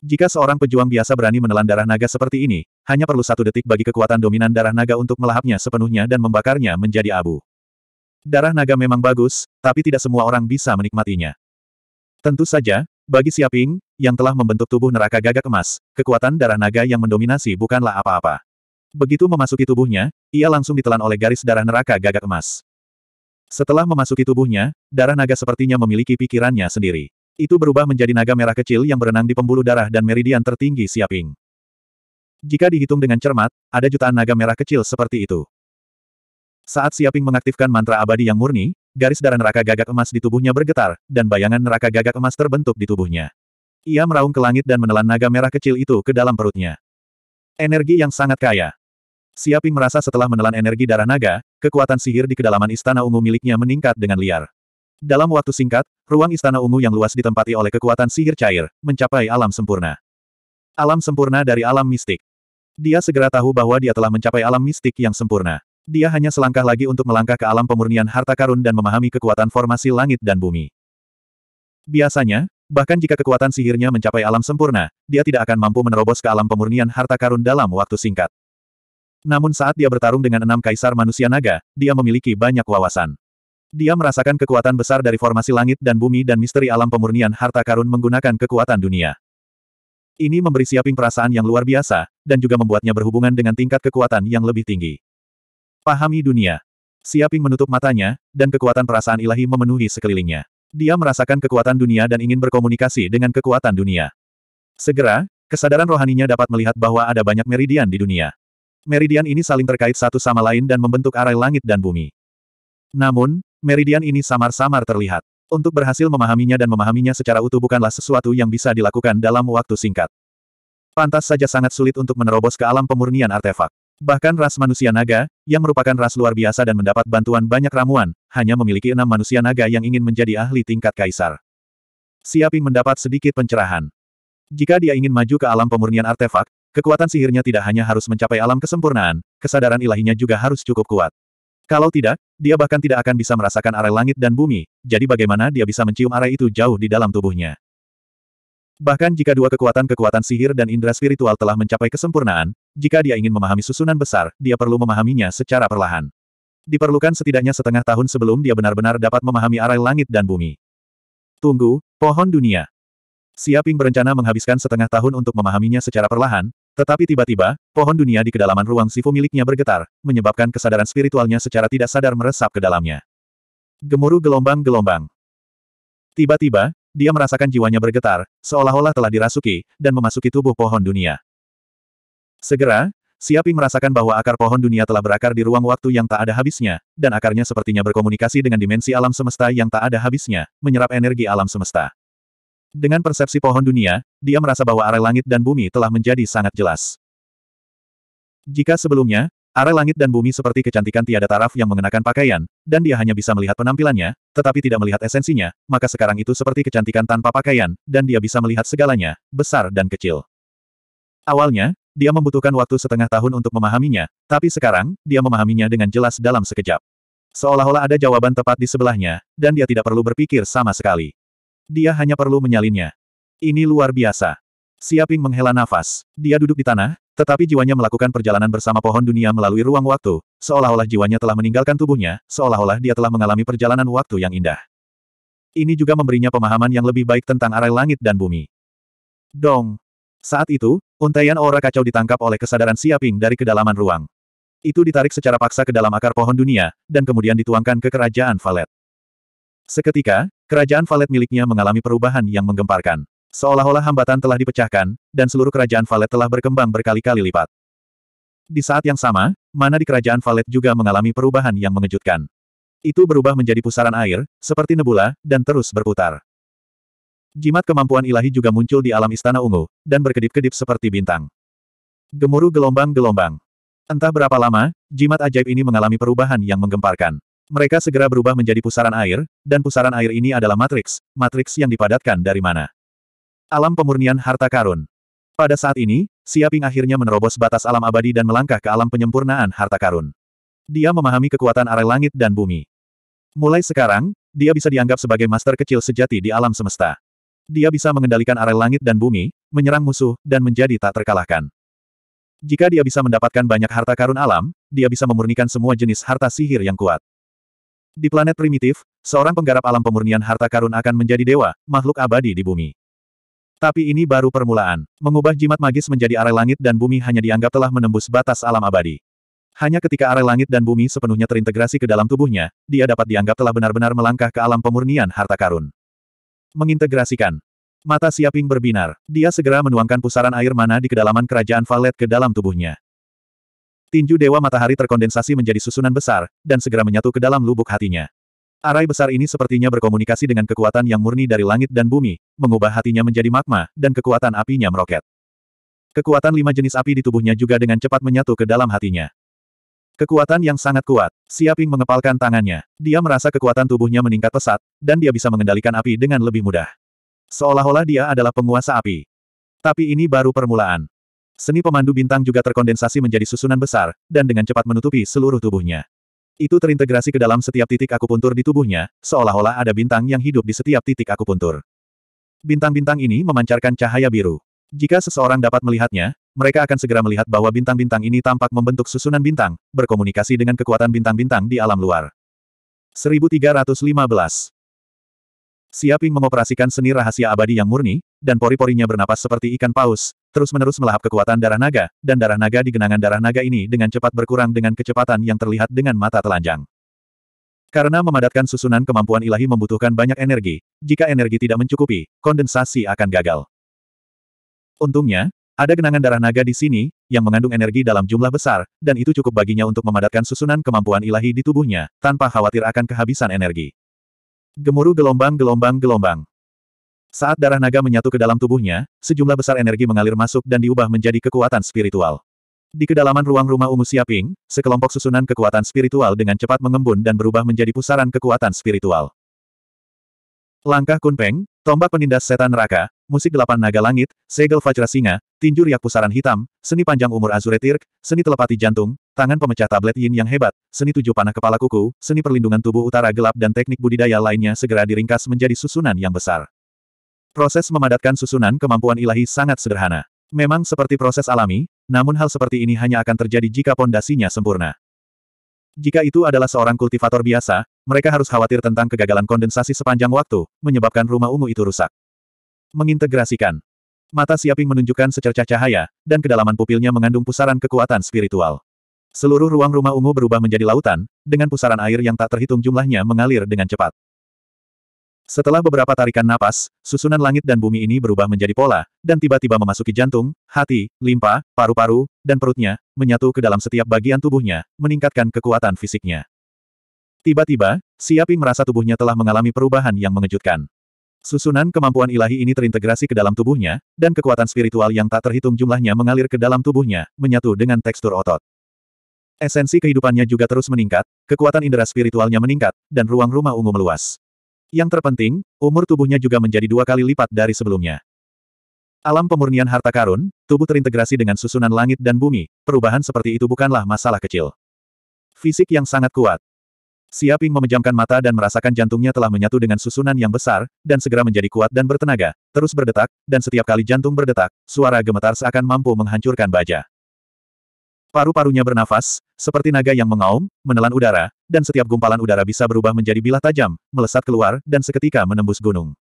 Jika seorang pejuang biasa berani menelan darah naga seperti ini, hanya perlu satu detik bagi kekuatan dominan darah naga untuk melahapnya sepenuhnya dan membakarnya menjadi abu. Darah naga memang bagus, tapi tidak semua orang bisa menikmatinya. Tentu saja, bagi Siaping, yang telah membentuk tubuh neraka gagak emas, kekuatan darah naga yang mendominasi bukanlah apa-apa. Begitu memasuki tubuhnya, ia langsung ditelan oleh garis darah neraka gagak emas. Setelah memasuki tubuhnya, darah naga sepertinya memiliki pikirannya sendiri. Itu berubah menjadi naga merah kecil yang berenang di pembuluh darah dan meridian tertinggi Siaping. Jika dihitung dengan cermat, ada jutaan naga merah kecil seperti itu. Saat Siaping mengaktifkan mantra abadi yang murni, Garis darah neraka gagak emas di tubuhnya bergetar, dan bayangan neraka gagak emas terbentuk di tubuhnya. Ia meraung ke langit dan menelan naga merah kecil itu ke dalam perutnya. Energi yang sangat kaya. Siaping merasa setelah menelan energi darah naga, kekuatan sihir di kedalaman istana ungu miliknya meningkat dengan liar. Dalam waktu singkat, ruang istana ungu yang luas ditempati oleh kekuatan sihir cair, mencapai alam sempurna. Alam sempurna dari alam mistik. Dia segera tahu bahwa dia telah mencapai alam mistik yang sempurna. Dia hanya selangkah lagi untuk melangkah ke alam pemurnian harta karun dan memahami kekuatan formasi langit dan bumi. Biasanya, bahkan jika kekuatan sihirnya mencapai alam sempurna, dia tidak akan mampu menerobos ke alam pemurnian harta karun dalam waktu singkat. Namun saat dia bertarung dengan enam kaisar manusia naga, dia memiliki banyak wawasan. Dia merasakan kekuatan besar dari formasi langit dan bumi dan misteri alam pemurnian harta karun menggunakan kekuatan dunia. Ini memberi Siaping perasaan yang luar biasa, dan juga membuatnya berhubungan dengan tingkat kekuatan yang lebih tinggi. Pahami dunia. Siaping menutup matanya, dan kekuatan perasaan ilahi memenuhi sekelilingnya. Dia merasakan kekuatan dunia dan ingin berkomunikasi dengan kekuatan dunia. Segera, kesadaran rohaninya dapat melihat bahwa ada banyak meridian di dunia. Meridian ini saling terkait satu sama lain dan membentuk arai langit dan bumi. Namun, meridian ini samar-samar terlihat. Untuk berhasil memahaminya dan memahaminya secara utuh bukanlah sesuatu yang bisa dilakukan dalam waktu singkat. Pantas saja sangat sulit untuk menerobos ke alam pemurnian artefak. Bahkan ras manusia naga, yang merupakan ras luar biasa dan mendapat bantuan banyak ramuan, hanya memiliki enam manusia naga yang ingin menjadi ahli tingkat kaisar. Siaping mendapat sedikit pencerahan. Jika dia ingin maju ke alam pemurnian artefak, kekuatan sihirnya tidak hanya harus mencapai alam kesempurnaan, kesadaran ilahinya juga harus cukup kuat. Kalau tidak, dia bahkan tidak akan bisa merasakan arai langit dan bumi, jadi bagaimana dia bisa mencium arai itu jauh di dalam tubuhnya. Bahkan jika dua kekuatan-kekuatan sihir dan indera spiritual telah mencapai kesempurnaan, jika dia ingin memahami susunan besar, dia perlu memahaminya secara perlahan. Diperlukan setidaknya setengah tahun sebelum dia benar-benar dapat memahami arai langit dan bumi. Tunggu, pohon dunia. Siaping berencana menghabiskan setengah tahun untuk memahaminya secara perlahan, tetapi tiba-tiba, pohon dunia di kedalaman ruang sifu miliknya bergetar, menyebabkan kesadaran spiritualnya secara tidak sadar meresap ke dalamnya. Gemuruh gelombang-gelombang. Tiba-tiba, dia merasakan jiwanya bergetar, seolah-olah telah dirasuki, dan memasuki tubuh pohon dunia. Segera, Siaping merasakan bahwa akar pohon dunia telah berakar di ruang waktu yang tak ada habisnya, dan akarnya sepertinya berkomunikasi dengan dimensi alam semesta yang tak ada habisnya, menyerap energi alam semesta. Dengan persepsi pohon dunia, dia merasa bahwa area langit dan bumi telah menjadi sangat jelas. Jika sebelumnya, Area langit dan bumi seperti kecantikan tiada taraf yang mengenakan pakaian, dan dia hanya bisa melihat penampilannya, tetapi tidak melihat esensinya, maka sekarang itu seperti kecantikan tanpa pakaian, dan dia bisa melihat segalanya, besar dan kecil. Awalnya, dia membutuhkan waktu setengah tahun untuk memahaminya, tapi sekarang, dia memahaminya dengan jelas dalam sekejap. Seolah-olah ada jawaban tepat di sebelahnya, dan dia tidak perlu berpikir sama sekali. Dia hanya perlu menyalinnya. Ini luar biasa. Siaping menghela nafas. Dia duduk di tanah, tetapi jiwanya melakukan perjalanan bersama pohon dunia melalui ruang waktu, seolah-olah jiwanya telah meninggalkan tubuhnya, seolah-olah dia telah mengalami perjalanan waktu yang indah. Ini juga memberinya pemahaman yang lebih baik tentang arah langit dan bumi. Dong! Saat itu, untaian aura kacau ditangkap oleh kesadaran Siaping dari kedalaman ruang. Itu ditarik secara paksa ke dalam akar pohon dunia, dan kemudian dituangkan ke kerajaan Valet. Seketika, kerajaan Valet miliknya mengalami perubahan yang menggemparkan. Seolah-olah hambatan telah dipecahkan, dan seluruh kerajaan Valet telah berkembang berkali-kali lipat. Di saat yang sama, mana di kerajaan Valet juga mengalami perubahan yang mengejutkan. Itu berubah menjadi pusaran air, seperti nebula, dan terus berputar. Jimat kemampuan ilahi juga muncul di alam istana ungu, dan berkedip-kedip seperti bintang. Gemuruh gelombang-gelombang. Entah berapa lama, jimat ajaib ini mengalami perubahan yang menggemparkan. Mereka segera berubah menjadi pusaran air, dan pusaran air ini adalah matriks, matriks yang dipadatkan dari mana. Alam pemurnian harta karun. Pada saat ini, Siaping akhirnya menerobos batas alam abadi dan melangkah ke alam penyempurnaan harta karun. Dia memahami kekuatan arai langit dan bumi. Mulai sekarang, dia bisa dianggap sebagai master kecil sejati di alam semesta. Dia bisa mengendalikan arai langit dan bumi, menyerang musuh, dan menjadi tak terkalahkan. Jika dia bisa mendapatkan banyak harta karun alam, dia bisa memurnikan semua jenis harta sihir yang kuat. Di planet primitif, seorang penggarap alam pemurnian harta karun akan menjadi dewa, makhluk abadi di bumi. Tapi ini baru permulaan. Mengubah jimat magis menjadi arai langit dan bumi hanya dianggap telah menembus batas alam abadi. Hanya ketika arai langit dan bumi sepenuhnya terintegrasi ke dalam tubuhnya, dia dapat dianggap telah benar-benar melangkah ke alam pemurnian harta karun. Mengintegrasikan. Mata Siaping berbinar. Dia segera menuangkan pusaran air mana di kedalaman kerajaan Valet ke dalam tubuhnya. Tinju Dewa Matahari terkondensasi menjadi susunan besar, dan segera menyatu ke dalam lubuk hatinya. Arai besar ini sepertinya berkomunikasi dengan kekuatan yang murni dari langit dan bumi, mengubah hatinya menjadi magma, dan kekuatan apinya meroket. Kekuatan lima jenis api di tubuhnya juga dengan cepat menyatu ke dalam hatinya. Kekuatan yang sangat kuat, Siaping mengepalkan tangannya. Dia merasa kekuatan tubuhnya meningkat pesat, dan dia bisa mengendalikan api dengan lebih mudah. Seolah-olah dia adalah penguasa api. Tapi ini baru permulaan. Seni pemandu bintang juga terkondensasi menjadi susunan besar, dan dengan cepat menutupi seluruh tubuhnya. Itu terintegrasi ke dalam setiap titik akupuntur di tubuhnya, seolah-olah ada bintang yang hidup di setiap titik akupuntur. Bintang-bintang ini memancarkan cahaya biru. Jika seseorang dapat melihatnya, mereka akan segera melihat bahwa bintang-bintang ini tampak membentuk susunan bintang, berkomunikasi dengan kekuatan bintang-bintang di alam luar. 1315 Siaping mengoperasikan seni rahasia abadi yang murni, dan pori-porinya bernapas seperti ikan paus, terus-menerus melahap kekuatan darah naga, dan darah naga di genangan darah naga ini dengan cepat berkurang dengan kecepatan yang terlihat dengan mata telanjang. Karena memadatkan susunan kemampuan ilahi membutuhkan banyak energi, jika energi tidak mencukupi, kondensasi akan gagal. Untungnya, ada genangan darah naga di sini, yang mengandung energi dalam jumlah besar, dan itu cukup baginya untuk memadatkan susunan kemampuan ilahi di tubuhnya, tanpa khawatir akan kehabisan energi. Gemuruh gelombang-gelombang gelombang. Saat darah naga menyatu ke dalam tubuhnya, sejumlah besar energi mengalir masuk dan diubah menjadi kekuatan spiritual. Di kedalaman ruang rumah ungu Siaping, sekelompok susunan kekuatan spiritual dengan cepat mengembun dan berubah menjadi pusaran kekuatan spiritual. Langkah Kunpeng, tombak penindas setan neraka, musik delapan naga langit, segel fajra singa, tinju riak pusaran hitam, seni panjang umur azure tirk, seni telepati jantung, tangan pemecah tablet yin yang hebat, seni tujuh panah kepala kuku, seni perlindungan tubuh utara gelap dan teknik budidaya lainnya segera diringkas menjadi susunan yang besar. Proses memadatkan susunan kemampuan ilahi sangat sederhana. Memang seperti proses alami, namun hal seperti ini hanya akan terjadi jika pondasinya sempurna. Jika itu adalah seorang kultivator biasa, mereka harus khawatir tentang kegagalan kondensasi sepanjang waktu, menyebabkan rumah ungu itu rusak. Mengintegrasikan. Mata Siaping menunjukkan secercah cahaya, dan kedalaman pupilnya mengandung pusaran kekuatan spiritual. Seluruh ruang rumah ungu berubah menjadi lautan, dengan pusaran air yang tak terhitung jumlahnya mengalir dengan cepat. Setelah beberapa tarikan napas, susunan langit dan bumi ini berubah menjadi pola, dan tiba-tiba memasuki jantung, hati, limpa, paru-paru, dan perutnya, menyatu ke dalam setiap bagian tubuhnya, meningkatkan kekuatan fisiknya. Tiba-tiba, Siaping merasa tubuhnya telah mengalami perubahan yang mengejutkan. Susunan kemampuan ilahi ini terintegrasi ke dalam tubuhnya, dan kekuatan spiritual yang tak terhitung jumlahnya mengalir ke dalam tubuhnya, menyatu dengan tekstur otot. Esensi kehidupannya juga terus meningkat, kekuatan indera spiritualnya meningkat, dan ruang rumah ungu meluas. Yang terpenting, umur tubuhnya juga menjadi dua kali lipat dari sebelumnya. Alam pemurnian harta karun, tubuh terintegrasi dengan susunan langit dan bumi, perubahan seperti itu bukanlah masalah kecil. Fisik yang sangat kuat. Siaping memejamkan mata dan merasakan jantungnya telah menyatu dengan susunan yang besar, dan segera menjadi kuat dan bertenaga, terus berdetak, dan setiap kali jantung berdetak, suara gemetar seakan mampu menghancurkan baja. Paru-parunya bernafas, seperti naga yang mengaum, menelan udara, dan setiap gumpalan udara bisa berubah menjadi bilah tajam, melesat keluar, dan seketika menembus gunung.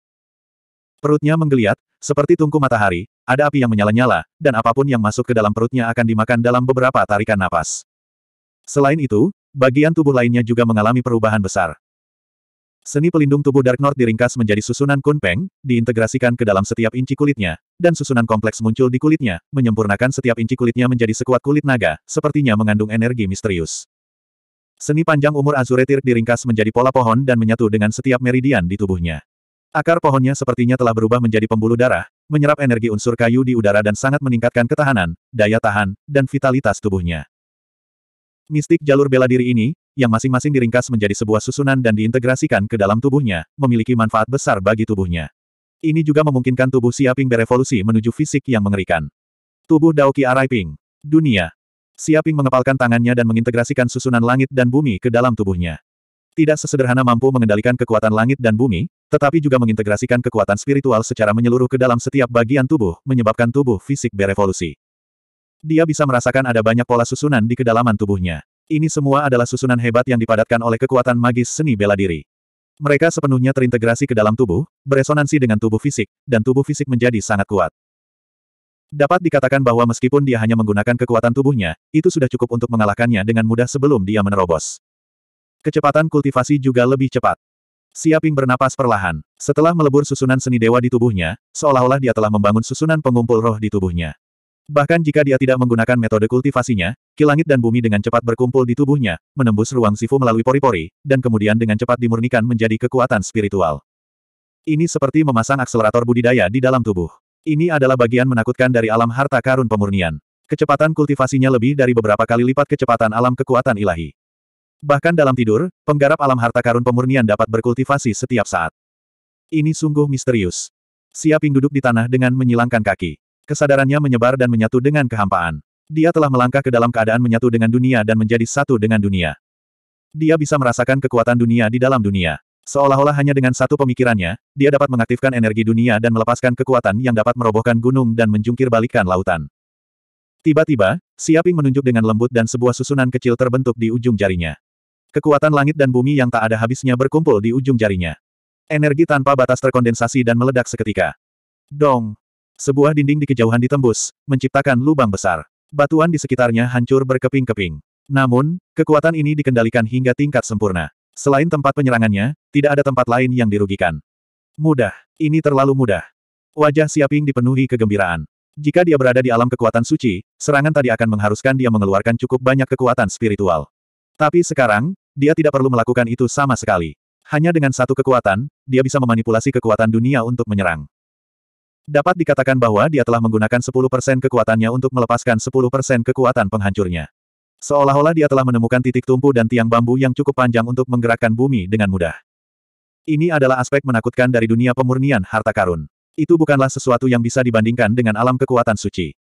Perutnya menggeliat, seperti tungku matahari, ada api yang menyala-nyala, dan apapun yang masuk ke dalam perutnya akan dimakan dalam beberapa tarikan napas. Selain itu, bagian tubuh lainnya juga mengalami perubahan besar. Seni pelindung tubuh Dark North diringkas menjadi susunan kunpeng, diintegrasikan ke dalam setiap inci kulitnya, dan susunan kompleks muncul di kulitnya, menyempurnakan setiap inci kulitnya menjadi sekuat kulit naga, sepertinya mengandung energi misterius. Seni panjang umur Azuretir Tirk diringkas menjadi pola pohon dan menyatu dengan setiap meridian di tubuhnya. Akar pohonnya sepertinya telah berubah menjadi pembuluh darah, menyerap energi unsur kayu di udara dan sangat meningkatkan ketahanan, daya tahan, dan vitalitas tubuhnya. Mistik jalur bela diri ini, yang masing-masing diringkas menjadi sebuah susunan dan diintegrasikan ke dalam tubuhnya, memiliki manfaat besar bagi tubuhnya. Ini juga memungkinkan tubuh Siaping berevolusi menuju fisik yang mengerikan. Tubuh Daoki Araiping. Dunia. Siaping mengepalkan tangannya dan mengintegrasikan susunan langit dan bumi ke dalam tubuhnya. Tidak sesederhana mampu mengendalikan kekuatan langit dan bumi, tetapi juga mengintegrasikan kekuatan spiritual secara menyeluruh ke dalam setiap bagian tubuh, menyebabkan tubuh fisik berevolusi. Dia bisa merasakan ada banyak pola susunan di kedalaman tubuhnya. Ini semua adalah susunan hebat yang dipadatkan oleh kekuatan magis seni bela diri. Mereka sepenuhnya terintegrasi ke dalam tubuh, beresonansi dengan tubuh fisik, dan tubuh fisik menjadi sangat kuat. Dapat dikatakan bahwa meskipun dia hanya menggunakan kekuatan tubuhnya, itu sudah cukup untuk mengalahkannya dengan mudah sebelum dia menerobos. Kecepatan kultivasi juga lebih cepat. Siaping bernapas perlahan. Setelah melebur susunan seni dewa di tubuhnya, seolah-olah dia telah membangun susunan pengumpul roh di tubuhnya. Bahkan jika dia tidak menggunakan metode kultivasinya, ki langit dan bumi dengan cepat berkumpul di tubuhnya, menembus ruang sifu melalui pori-pori, dan kemudian dengan cepat dimurnikan menjadi kekuatan spiritual. Ini seperti memasang akselerator budidaya di dalam tubuh. Ini adalah bagian menakutkan dari alam harta karun pemurnian. Kecepatan kultivasinya lebih dari beberapa kali lipat kecepatan alam kekuatan ilahi. Bahkan dalam tidur, penggarap alam harta karun pemurnian dapat berkultivasi setiap saat. Ini sungguh misterius. Siaping duduk di tanah dengan menyilangkan kaki. Kesadarannya menyebar dan menyatu dengan kehampaan. Dia telah melangkah ke dalam keadaan menyatu dengan dunia dan menjadi satu dengan dunia. Dia bisa merasakan kekuatan dunia di dalam dunia. Seolah-olah hanya dengan satu pemikirannya, dia dapat mengaktifkan energi dunia dan melepaskan kekuatan yang dapat merobohkan gunung dan menjungkir lautan. Tiba-tiba, Siaping menunjuk dengan lembut dan sebuah susunan kecil terbentuk di ujung jarinya. Kekuatan langit dan bumi yang tak ada habisnya berkumpul di ujung jarinya. Energi tanpa batas terkondensasi dan meledak seketika. Dong! Sebuah dinding di kejauhan ditembus, menciptakan lubang besar. Batuan di sekitarnya hancur berkeping-keping. Namun, kekuatan ini dikendalikan hingga tingkat sempurna. Selain tempat penyerangannya, tidak ada tempat lain yang dirugikan. Mudah. Ini terlalu mudah. Wajah Siaping dipenuhi kegembiraan. Jika dia berada di alam kekuatan suci, serangan tadi akan mengharuskan dia mengeluarkan cukup banyak kekuatan spiritual. Tapi sekarang, dia tidak perlu melakukan itu sama sekali. Hanya dengan satu kekuatan, dia bisa memanipulasi kekuatan dunia untuk menyerang. Dapat dikatakan bahwa dia telah menggunakan 10% kekuatannya untuk melepaskan 10% kekuatan penghancurnya. Seolah-olah dia telah menemukan titik tumpu dan tiang bambu yang cukup panjang untuk menggerakkan bumi dengan mudah. Ini adalah aspek menakutkan dari dunia pemurnian harta karun. Itu bukanlah sesuatu yang bisa dibandingkan dengan alam kekuatan suci.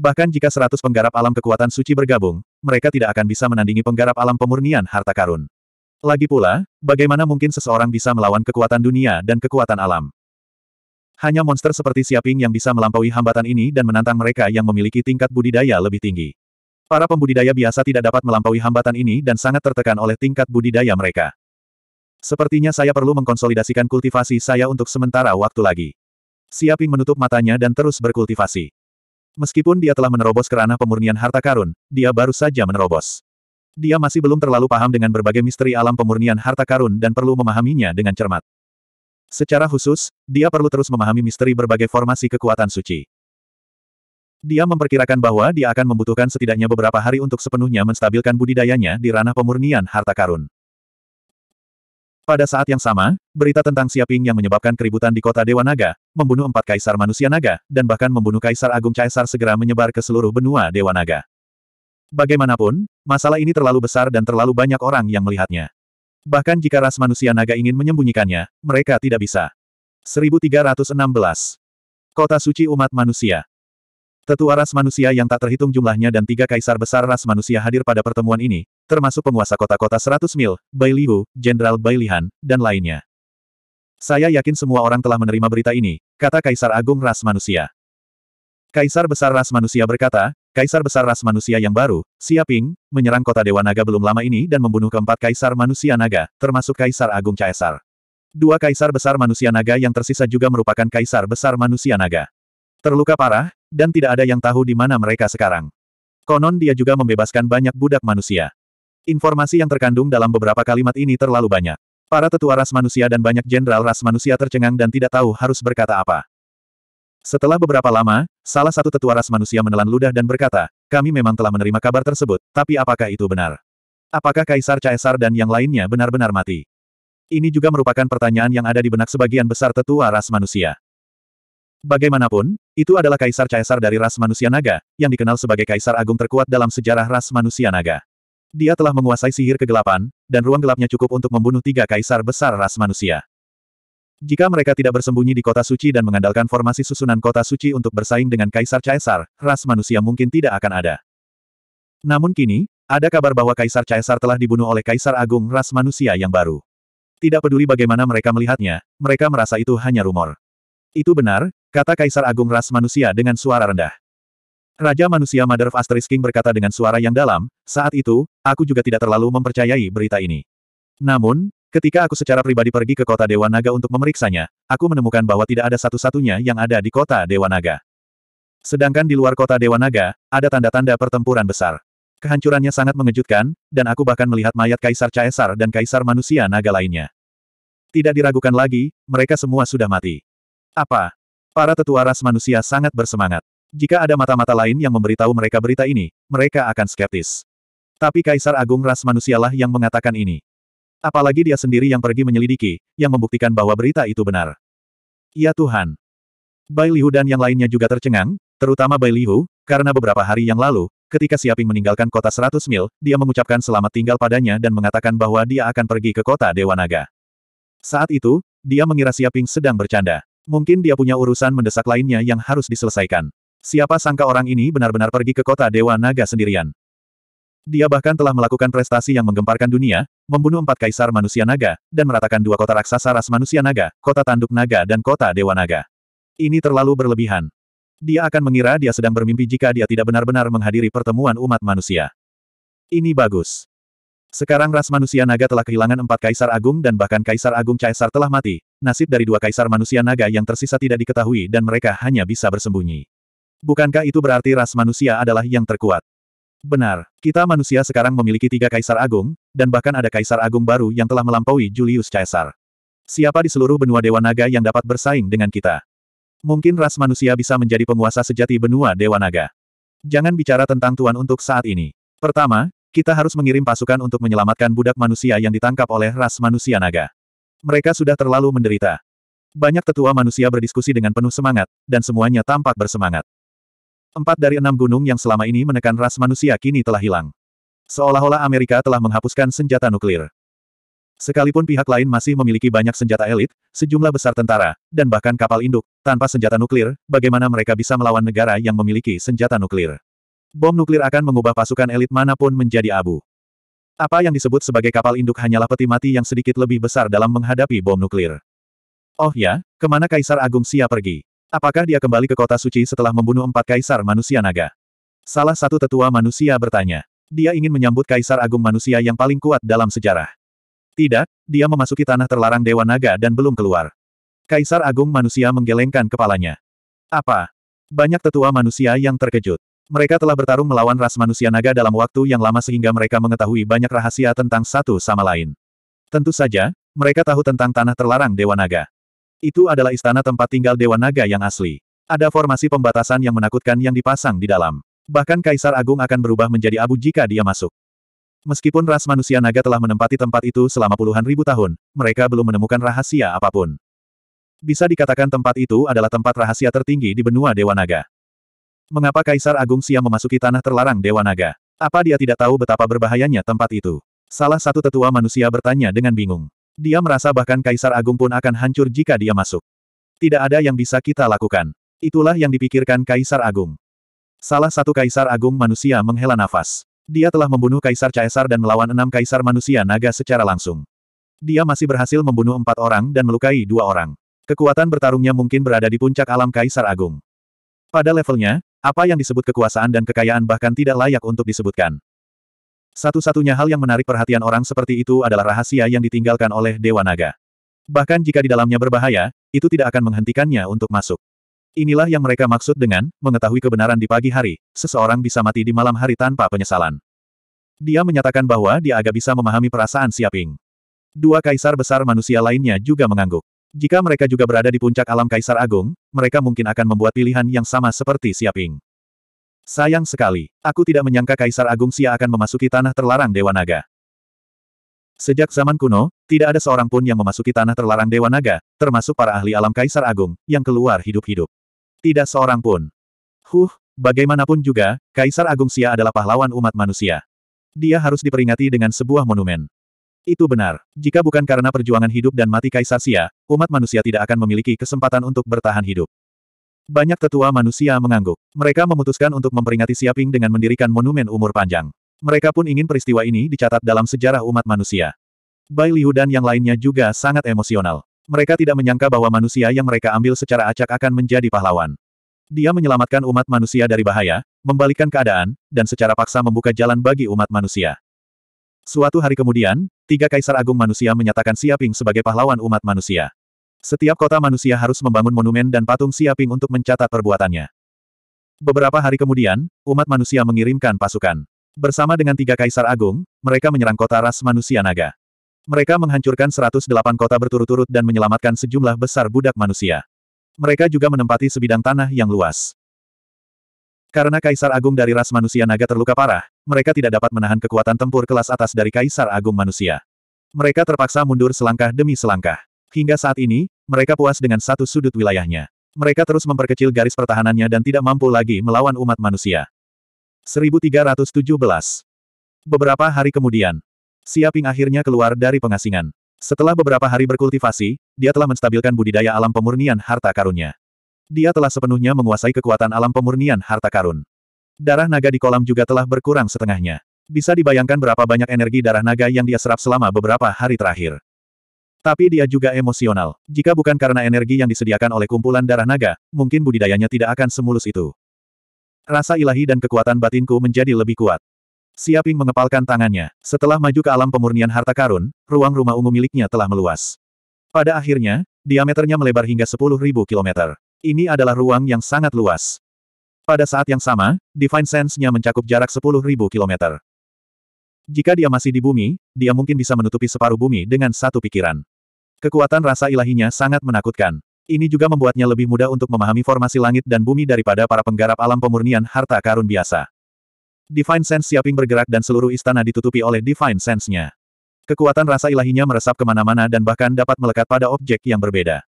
Bahkan jika 100 penggarap alam kekuatan suci bergabung, mereka tidak akan bisa menandingi penggarap alam pemurnian harta karun. Lagi pula, bagaimana mungkin seseorang bisa melawan kekuatan dunia dan kekuatan alam? Hanya monster seperti Siaping yang bisa melampaui hambatan ini dan menantang mereka yang memiliki tingkat budidaya lebih tinggi. Para pembudidaya biasa tidak dapat melampaui hambatan ini dan sangat tertekan oleh tingkat budidaya mereka. Sepertinya saya perlu mengkonsolidasikan kultivasi saya untuk sementara waktu lagi. Siaping menutup matanya dan terus berkultivasi. Meskipun dia telah menerobos kerana pemurnian harta karun, dia baru saja menerobos. Dia masih belum terlalu paham dengan berbagai misteri alam pemurnian harta karun dan perlu memahaminya dengan cermat. Secara khusus, dia perlu terus memahami misteri berbagai formasi kekuatan suci. Dia memperkirakan bahwa dia akan membutuhkan setidaknya beberapa hari untuk sepenuhnya menstabilkan budidayanya di ranah pemurnian harta karun. Pada saat yang sama, berita tentang Siaping yang menyebabkan keributan di kota Dewa Naga, membunuh empat kaisar manusia naga, dan bahkan membunuh kaisar agung Caesar segera menyebar ke seluruh benua Dewa Naga. Bagaimanapun, masalah ini terlalu besar dan terlalu banyak orang yang melihatnya. Bahkan jika ras manusia naga ingin menyembunyikannya, mereka tidak bisa. 1316. Kota Suci Umat Manusia Tetua ras manusia yang tak terhitung jumlahnya dan tiga kaisar besar ras manusia hadir pada pertemuan ini, termasuk penguasa kota-kota 100 mil, Bai Jenderal Bai dan lainnya. Saya yakin semua orang telah menerima berita ini, kata Kaisar Agung Ras Manusia. Kaisar Besar Ras Manusia berkata, Kaisar Besar Ras Manusia yang baru, Siaping, menyerang kota Dewa Naga belum lama ini dan membunuh keempat Kaisar Manusia Naga, termasuk Kaisar Agung Caesar. Dua Kaisar Besar Manusia Naga yang tersisa juga merupakan Kaisar Besar Manusia Naga. Terluka parah, dan tidak ada yang tahu di mana mereka sekarang. Konon dia juga membebaskan banyak budak manusia. Informasi yang terkandung dalam beberapa kalimat ini terlalu banyak. Para tetua ras manusia dan banyak jenderal ras manusia tercengang dan tidak tahu harus berkata apa. Setelah beberapa lama, salah satu tetua ras manusia menelan ludah dan berkata, kami memang telah menerima kabar tersebut, tapi apakah itu benar? Apakah Kaisar Caesar dan yang lainnya benar-benar mati? Ini juga merupakan pertanyaan yang ada di benak sebagian besar tetua ras manusia. Bagaimanapun, itu adalah Kaisar Caesar dari ras manusia naga, yang dikenal sebagai Kaisar Agung terkuat dalam sejarah ras manusia naga. Dia telah menguasai sihir kegelapan, dan ruang gelapnya cukup untuk membunuh tiga kaisar besar ras manusia. Jika mereka tidak bersembunyi di kota suci dan mengandalkan formasi susunan kota suci untuk bersaing dengan Kaisar Caesar, ras manusia mungkin tidak akan ada. Namun kini, ada kabar bahwa Kaisar Caesar telah dibunuh oleh Kaisar Agung ras manusia yang baru. Tidak peduli bagaimana mereka melihatnya, mereka merasa itu hanya rumor. Itu benar, kata Kaisar Agung ras manusia dengan suara rendah. Raja manusia Mother of Asterisk King berkata dengan suara yang dalam, saat itu, aku juga tidak terlalu mempercayai berita ini. Namun, Ketika aku secara pribadi pergi ke kota Dewa Naga untuk memeriksanya, aku menemukan bahwa tidak ada satu-satunya yang ada di kota Dewa Naga. Sedangkan di luar kota Dewa Naga, ada tanda-tanda pertempuran besar. Kehancurannya sangat mengejutkan, dan aku bahkan melihat mayat Kaisar Caesar dan Kaisar Manusia Naga lainnya. Tidak diragukan lagi, mereka semua sudah mati. Apa? Para tetua ras manusia sangat bersemangat. Jika ada mata-mata lain yang memberitahu mereka berita ini, mereka akan skeptis. Tapi Kaisar Agung Ras Manusialah yang mengatakan ini. Apalagi dia sendiri yang pergi menyelidiki, yang membuktikan bahwa berita itu benar. Ya Tuhan. Bai Lihu dan yang lainnya juga tercengang, terutama Bai Lihu, karena beberapa hari yang lalu, ketika Siaping meninggalkan kota 100 mil, dia mengucapkan selamat tinggal padanya dan mengatakan bahwa dia akan pergi ke kota Dewa Naga. Saat itu, dia mengira Siaping sedang bercanda. Mungkin dia punya urusan mendesak lainnya yang harus diselesaikan. Siapa sangka orang ini benar-benar pergi ke kota Dewa Naga sendirian. Dia bahkan telah melakukan prestasi yang menggemparkan dunia, membunuh empat kaisar manusia naga, dan meratakan dua kota raksasa ras manusia naga, kota tanduk naga dan kota dewa naga. Ini terlalu berlebihan. Dia akan mengira dia sedang bermimpi jika dia tidak benar-benar menghadiri pertemuan umat manusia. Ini bagus. Sekarang ras manusia naga telah kehilangan empat kaisar agung dan bahkan kaisar agung Caesar telah mati. Nasib dari dua kaisar manusia naga yang tersisa tidak diketahui dan mereka hanya bisa bersembunyi. Bukankah itu berarti ras manusia adalah yang terkuat? Benar, kita manusia sekarang memiliki tiga kaisar agung, dan bahkan ada kaisar agung baru yang telah melampaui Julius Caesar. Siapa di seluruh benua Dewa Naga yang dapat bersaing dengan kita? Mungkin ras manusia bisa menjadi penguasa sejati benua Dewa Naga. Jangan bicara tentang Tuan untuk saat ini. Pertama, kita harus mengirim pasukan untuk menyelamatkan budak manusia yang ditangkap oleh ras manusia naga. Mereka sudah terlalu menderita. Banyak tetua manusia berdiskusi dengan penuh semangat, dan semuanya tampak bersemangat. Empat dari enam gunung yang selama ini menekan ras manusia kini telah hilang. Seolah-olah Amerika telah menghapuskan senjata nuklir. Sekalipun pihak lain masih memiliki banyak senjata elit, sejumlah besar tentara, dan bahkan kapal induk, tanpa senjata nuklir, bagaimana mereka bisa melawan negara yang memiliki senjata nuklir? Bom nuklir akan mengubah pasukan elit manapun menjadi abu. Apa yang disebut sebagai kapal induk hanyalah peti mati yang sedikit lebih besar dalam menghadapi bom nuklir. Oh ya, kemana Kaisar Agung Sia pergi? Apakah dia kembali ke kota suci setelah membunuh empat kaisar manusia naga? Salah satu tetua manusia bertanya. Dia ingin menyambut kaisar agung manusia yang paling kuat dalam sejarah. Tidak, dia memasuki tanah terlarang Dewa Naga dan belum keluar. Kaisar agung manusia menggelengkan kepalanya. Apa? Banyak tetua manusia yang terkejut. Mereka telah bertarung melawan ras manusia naga dalam waktu yang lama sehingga mereka mengetahui banyak rahasia tentang satu sama lain. Tentu saja, mereka tahu tentang tanah terlarang Dewa Naga. Itu adalah istana tempat tinggal Dewa Naga yang asli. Ada formasi pembatasan yang menakutkan yang dipasang di dalam. Bahkan Kaisar Agung akan berubah menjadi abu jika dia masuk. Meskipun ras manusia naga telah menempati tempat itu selama puluhan ribu tahun, mereka belum menemukan rahasia apapun. Bisa dikatakan tempat itu adalah tempat rahasia tertinggi di benua Dewa Naga. Mengapa Kaisar Agung Sia memasuki tanah terlarang Dewa Naga? Apa dia tidak tahu betapa berbahayanya tempat itu? Salah satu tetua manusia bertanya dengan bingung. Dia merasa bahkan Kaisar Agung pun akan hancur jika dia masuk. Tidak ada yang bisa kita lakukan. Itulah yang dipikirkan Kaisar Agung. Salah satu Kaisar Agung manusia menghela nafas. Dia telah membunuh Kaisar Caesar dan melawan enam Kaisar manusia naga secara langsung. Dia masih berhasil membunuh empat orang dan melukai dua orang. Kekuatan bertarungnya mungkin berada di puncak alam Kaisar Agung. Pada levelnya, apa yang disebut kekuasaan dan kekayaan bahkan tidak layak untuk disebutkan. Satu-satunya hal yang menarik perhatian orang seperti itu adalah rahasia yang ditinggalkan oleh Dewa Naga. Bahkan jika di dalamnya berbahaya, itu tidak akan menghentikannya untuk masuk. Inilah yang mereka maksud dengan, mengetahui kebenaran di pagi hari, seseorang bisa mati di malam hari tanpa penyesalan. Dia menyatakan bahwa dia agak bisa memahami perasaan Siaping. Dua kaisar besar manusia lainnya juga mengangguk. Jika mereka juga berada di puncak alam kaisar agung, mereka mungkin akan membuat pilihan yang sama seperti Siaping. Sayang sekali, aku tidak menyangka Kaisar Agung Sia akan memasuki tanah terlarang Dewa Naga. Sejak zaman kuno, tidak ada seorang pun yang memasuki tanah terlarang Dewa Naga, termasuk para ahli alam Kaisar Agung, yang keluar hidup-hidup. Tidak seorang pun. Huh, bagaimanapun juga, Kaisar Agung Sia adalah pahlawan umat manusia. Dia harus diperingati dengan sebuah monumen. Itu benar. Jika bukan karena perjuangan hidup dan mati Kaisar Sia, umat manusia tidak akan memiliki kesempatan untuk bertahan hidup. Banyak tetua manusia mengangguk. Mereka memutuskan untuk memperingati Siaping dengan mendirikan monumen umur panjang. Mereka pun ingin peristiwa ini dicatat dalam sejarah umat manusia. Bai Liu dan yang lainnya juga sangat emosional. Mereka tidak menyangka bahwa manusia yang mereka ambil secara acak akan menjadi pahlawan. Dia menyelamatkan umat manusia dari bahaya, membalikkan keadaan, dan secara paksa membuka jalan bagi umat manusia. Suatu hari kemudian, tiga kaisar agung manusia menyatakan Siaping sebagai pahlawan umat manusia. Setiap kota manusia harus membangun monumen dan patung Siaping untuk mencatat perbuatannya. Beberapa hari kemudian, umat manusia mengirimkan pasukan. Bersama dengan tiga kaisar agung, mereka menyerang kota ras manusia naga. Mereka menghancurkan 108 kota berturut-turut dan menyelamatkan sejumlah besar budak manusia. Mereka juga menempati sebidang tanah yang luas. Karena kaisar agung dari ras manusia naga terluka parah, mereka tidak dapat menahan kekuatan tempur kelas atas dari kaisar agung manusia. Mereka terpaksa mundur selangkah demi selangkah. Hingga saat ini, mereka puas dengan satu sudut wilayahnya. Mereka terus memperkecil garis pertahanannya dan tidak mampu lagi melawan umat manusia. 1317 Beberapa hari kemudian, Siaping akhirnya keluar dari pengasingan. Setelah beberapa hari berkultivasi, dia telah menstabilkan budidaya alam pemurnian harta karunnya. Dia telah sepenuhnya menguasai kekuatan alam pemurnian harta karun. Darah naga di kolam juga telah berkurang setengahnya. Bisa dibayangkan berapa banyak energi darah naga yang dia serap selama beberapa hari terakhir. Tapi dia juga emosional. Jika bukan karena energi yang disediakan oleh kumpulan darah naga, mungkin budidayanya tidak akan semulus itu. Rasa ilahi dan kekuatan batinku menjadi lebih kuat. Siaping mengepalkan tangannya. Setelah maju ke alam pemurnian harta karun, ruang rumah ungu miliknya telah meluas. Pada akhirnya, diameternya melebar hingga 10.000 km. Ini adalah ruang yang sangat luas. Pada saat yang sama, Divine Sense-nya mencakup jarak 10.000 km. Jika dia masih di bumi, dia mungkin bisa menutupi separuh bumi dengan satu pikiran. Kekuatan rasa ilahinya sangat menakutkan. Ini juga membuatnya lebih mudah untuk memahami formasi langit dan bumi daripada para penggarap alam pemurnian harta karun biasa. Divine Sense siaping bergerak dan seluruh istana ditutupi oleh Divine Sense-nya. Kekuatan rasa ilahinya meresap kemana-mana dan bahkan dapat melekat pada objek yang berbeda.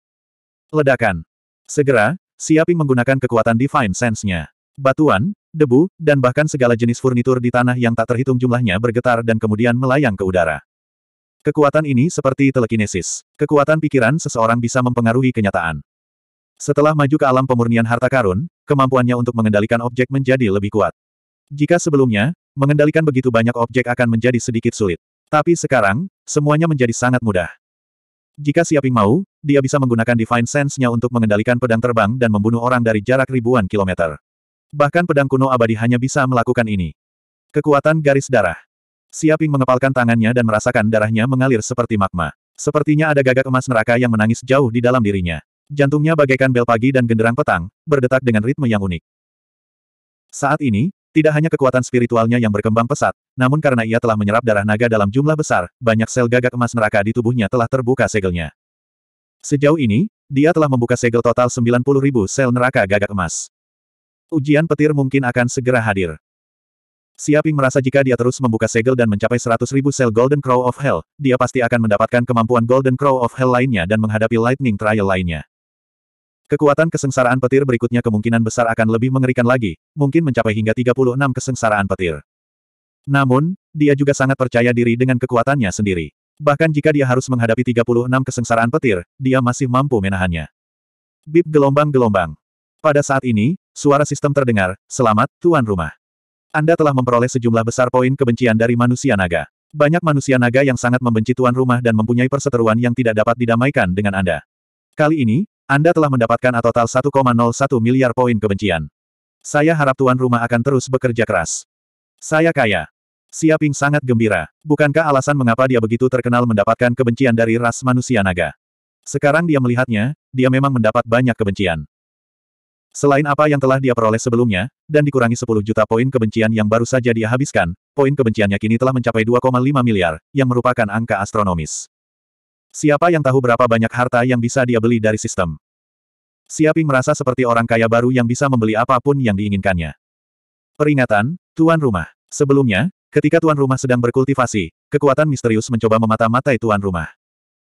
Ledakan. Segera, Siaping menggunakan kekuatan Divine Sense-nya. Batuan, debu, dan bahkan segala jenis furnitur di tanah yang tak terhitung jumlahnya bergetar dan kemudian melayang ke udara. Kekuatan ini seperti telekinesis. Kekuatan pikiran seseorang bisa mempengaruhi kenyataan. Setelah maju ke alam pemurnian harta karun, kemampuannya untuk mengendalikan objek menjadi lebih kuat. Jika sebelumnya, mengendalikan begitu banyak objek akan menjadi sedikit sulit. Tapi sekarang, semuanya menjadi sangat mudah. Jika Siaping mau, dia bisa menggunakan Divine Sense-nya untuk mengendalikan pedang terbang dan membunuh orang dari jarak ribuan kilometer. Bahkan pedang kuno abadi hanya bisa melakukan ini. Kekuatan garis darah. Siaping mengepalkan tangannya dan merasakan darahnya mengalir seperti magma. Sepertinya ada gagak emas neraka yang menangis jauh di dalam dirinya. Jantungnya bagaikan bel pagi dan genderang petang, berdetak dengan ritme yang unik. Saat ini, tidak hanya kekuatan spiritualnya yang berkembang pesat, namun karena ia telah menyerap darah naga dalam jumlah besar, banyak sel gagak emas neraka di tubuhnya telah terbuka segelnya. Sejauh ini, dia telah membuka segel total 90.000 sel neraka gagak emas. Ujian petir mungkin akan segera hadir. Siaping merasa jika dia terus membuka segel dan mencapai 100.000 sel Golden Crow of Hell, dia pasti akan mendapatkan kemampuan Golden Crow of Hell lainnya dan menghadapi Lightning Trial lainnya. Kekuatan kesengsaraan petir berikutnya kemungkinan besar akan lebih mengerikan lagi, mungkin mencapai hingga 36 kesengsaraan petir. Namun, dia juga sangat percaya diri dengan kekuatannya sendiri. Bahkan jika dia harus menghadapi 36 kesengsaraan petir, dia masih mampu menahannya. Bip gelombang-gelombang. Pada saat ini, suara sistem terdengar, selamat, tuan rumah. Anda telah memperoleh sejumlah besar poin kebencian dari manusia naga. Banyak manusia naga yang sangat membenci tuan rumah dan mempunyai perseteruan yang tidak dapat didamaikan dengan Anda. Kali ini, Anda telah mendapatkan total 1,01 miliar poin kebencian. Saya harap tuan rumah akan terus bekerja keras. Saya kaya. Siaping sangat gembira. Bukankah alasan mengapa dia begitu terkenal mendapatkan kebencian dari ras manusia naga? Sekarang dia melihatnya, dia memang mendapat banyak kebencian. Selain apa yang telah dia peroleh sebelumnya, dan dikurangi 10 juta poin kebencian yang baru saja dia habiskan, poin kebenciannya kini telah mencapai 2,5 miliar, yang merupakan angka astronomis. Siapa yang tahu berapa banyak harta yang bisa dia beli dari sistem? Siaping merasa seperti orang kaya baru yang bisa membeli apapun yang diinginkannya. Peringatan, Tuan Rumah. Sebelumnya, ketika Tuan Rumah sedang berkultivasi, kekuatan misterius mencoba memata-matai Tuan Rumah.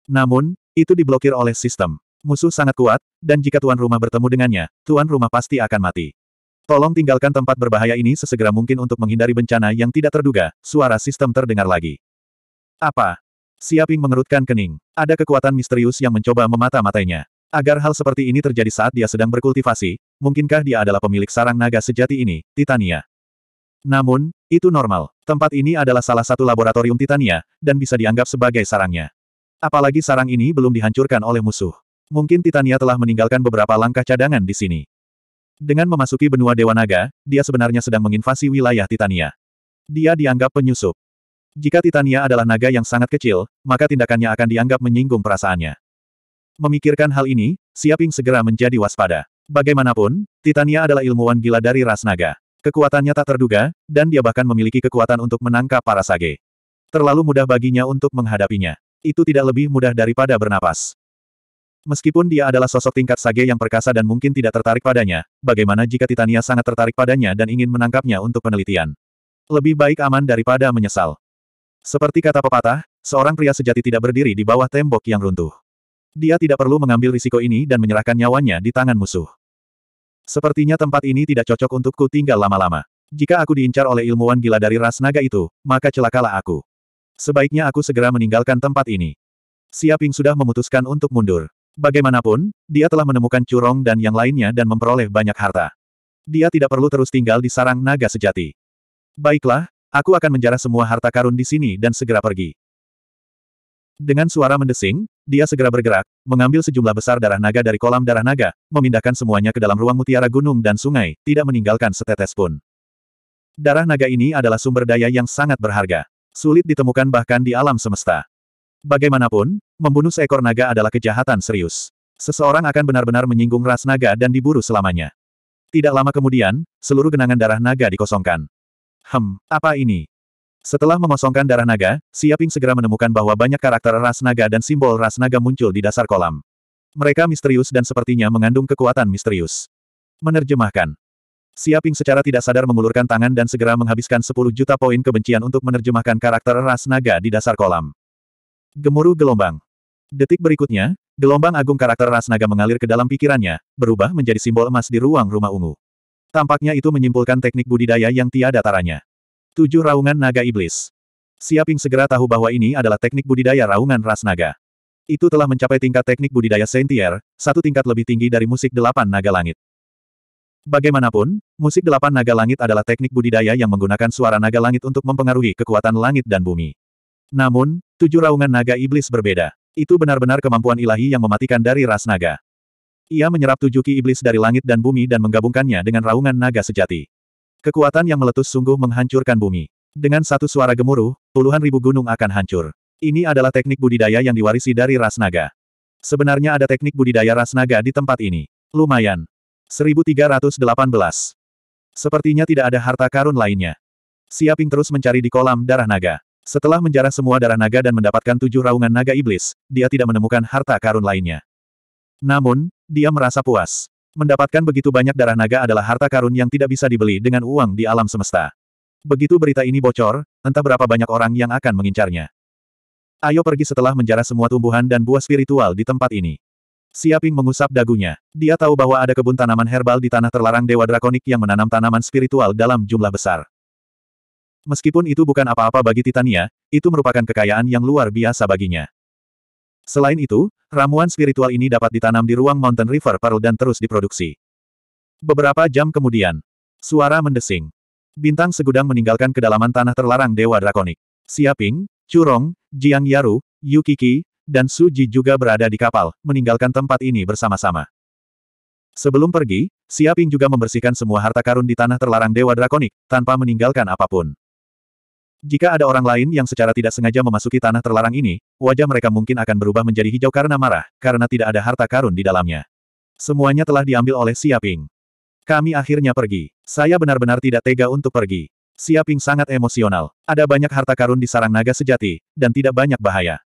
Namun, itu diblokir oleh sistem. Musuh sangat kuat, dan jika tuan rumah bertemu dengannya, tuan rumah pasti akan mati. Tolong tinggalkan tempat berbahaya ini sesegera mungkin untuk menghindari bencana yang tidak terduga, suara sistem terdengar lagi. Apa? Siaping mengerutkan kening. Ada kekuatan misterius yang mencoba memata-matainya. Agar hal seperti ini terjadi saat dia sedang berkultivasi, mungkinkah dia adalah pemilik sarang naga sejati ini, Titania? Namun, itu normal. Tempat ini adalah salah satu laboratorium Titania, dan bisa dianggap sebagai sarangnya. Apalagi sarang ini belum dihancurkan oleh musuh. Mungkin Titania telah meninggalkan beberapa langkah cadangan di sini. Dengan memasuki benua Dewa Naga, dia sebenarnya sedang menginvasi wilayah Titania. Dia dianggap penyusup. Jika Titania adalah naga yang sangat kecil, maka tindakannya akan dianggap menyinggung perasaannya. Memikirkan hal ini, Siaping segera menjadi waspada. Bagaimanapun, Titania adalah ilmuwan gila dari ras naga. Kekuatannya tak terduga, dan dia bahkan memiliki kekuatan untuk menangkap para sage. Terlalu mudah baginya untuk menghadapinya. Itu tidak lebih mudah daripada bernapas. Meskipun dia adalah sosok tingkat sage yang perkasa dan mungkin tidak tertarik padanya, bagaimana jika Titania sangat tertarik padanya dan ingin menangkapnya untuk penelitian? Lebih baik aman daripada menyesal. Seperti kata pepatah, seorang pria sejati tidak berdiri di bawah tembok yang runtuh. Dia tidak perlu mengambil risiko ini dan menyerahkan nyawanya di tangan musuh. Sepertinya tempat ini tidak cocok untukku tinggal lama-lama. Jika aku diincar oleh ilmuwan gila dari ras naga itu, maka celakalah aku. Sebaiknya aku segera meninggalkan tempat ini. Siaping sudah memutuskan untuk mundur. Bagaimanapun, dia telah menemukan Curong dan yang lainnya dan memperoleh banyak harta. Dia tidak perlu terus tinggal di sarang naga sejati. Baiklah, aku akan menjarah semua harta karun di sini dan segera pergi. Dengan suara mendesing, dia segera bergerak, mengambil sejumlah besar darah naga dari kolam darah naga, memindahkan semuanya ke dalam ruang mutiara gunung dan sungai, tidak meninggalkan setetes pun. Darah naga ini adalah sumber daya yang sangat berharga. Sulit ditemukan bahkan di alam semesta. Bagaimanapun, Membunuh seekor naga adalah kejahatan serius. Seseorang akan benar-benar menyinggung ras naga dan diburu selamanya. Tidak lama kemudian, seluruh genangan darah naga dikosongkan. Hem, apa ini? Setelah mengosongkan darah naga, Siaping segera menemukan bahwa banyak karakter ras naga dan simbol ras naga muncul di dasar kolam. Mereka misterius dan sepertinya mengandung kekuatan misterius. Menerjemahkan. Siaping secara tidak sadar mengulurkan tangan dan segera menghabiskan 10 juta poin kebencian untuk menerjemahkan karakter ras naga di dasar kolam. Gemuruh gelombang. Detik berikutnya, gelombang agung karakter ras naga mengalir ke dalam pikirannya, berubah menjadi simbol emas di ruang rumah ungu. Tampaknya itu menyimpulkan teknik budidaya yang tiada taranya. Tujuh raungan naga iblis. Siaping segera tahu bahwa ini adalah teknik budidaya raungan ras naga. Itu telah mencapai tingkat teknik budidaya Saintier, satu tingkat lebih tinggi dari musik delapan naga langit. Bagaimanapun, musik delapan naga langit adalah teknik budidaya yang menggunakan suara naga langit untuk mempengaruhi kekuatan langit dan bumi. Namun, tujuh raungan naga iblis berbeda. Itu benar-benar kemampuan ilahi yang mematikan dari ras naga. Ia menyerap tujuh ki iblis dari langit dan bumi dan menggabungkannya dengan raungan naga sejati. Kekuatan yang meletus sungguh menghancurkan bumi. Dengan satu suara gemuruh, puluhan ribu gunung akan hancur. Ini adalah teknik budidaya yang diwarisi dari ras naga. Sebenarnya ada teknik budidaya ras naga di tempat ini. Lumayan. 1318. Sepertinya tidak ada harta karun lainnya. Siaping terus mencari di kolam darah naga. Setelah menjarah semua darah naga dan mendapatkan tujuh raungan naga iblis, dia tidak menemukan harta karun lainnya. Namun, dia merasa puas. Mendapatkan begitu banyak darah naga adalah harta karun yang tidak bisa dibeli dengan uang di alam semesta. Begitu berita ini bocor, entah berapa banyak orang yang akan mengincarnya. Ayo pergi setelah menjarah semua tumbuhan dan buah spiritual di tempat ini. Siaping mengusap dagunya. Dia tahu bahwa ada kebun tanaman herbal di tanah terlarang Dewa Drakonik yang menanam tanaman spiritual dalam jumlah besar. Meskipun itu bukan apa-apa bagi Titania, itu merupakan kekayaan yang luar biasa baginya. Selain itu, ramuan spiritual ini dapat ditanam di ruang Mountain River Pearl dan terus diproduksi. Beberapa jam kemudian, suara mendesing. Bintang segudang meninggalkan kedalaman tanah terlarang Dewa Drakonik. Siaping, Curong, Jiang Yaru, Yukiki, dan Suji juga berada di kapal, meninggalkan tempat ini bersama-sama. Sebelum pergi, Siaping juga membersihkan semua harta karun di tanah terlarang Dewa Drakonik, tanpa meninggalkan apapun. Jika ada orang lain yang secara tidak sengaja memasuki tanah terlarang ini, wajah mereka mungkin akan berubah menjadi hijau karena marah, karena tidak ada harta karun di dalamnya. Semuanya telah diambil oleh Siaping. Kami akhirnya pergi. Saya benar-benar tidak tega untuk pergi. Siaping sangat emosional. Ada banyak harta karun di sarang naga sejati, dan tidak banyak bahaya.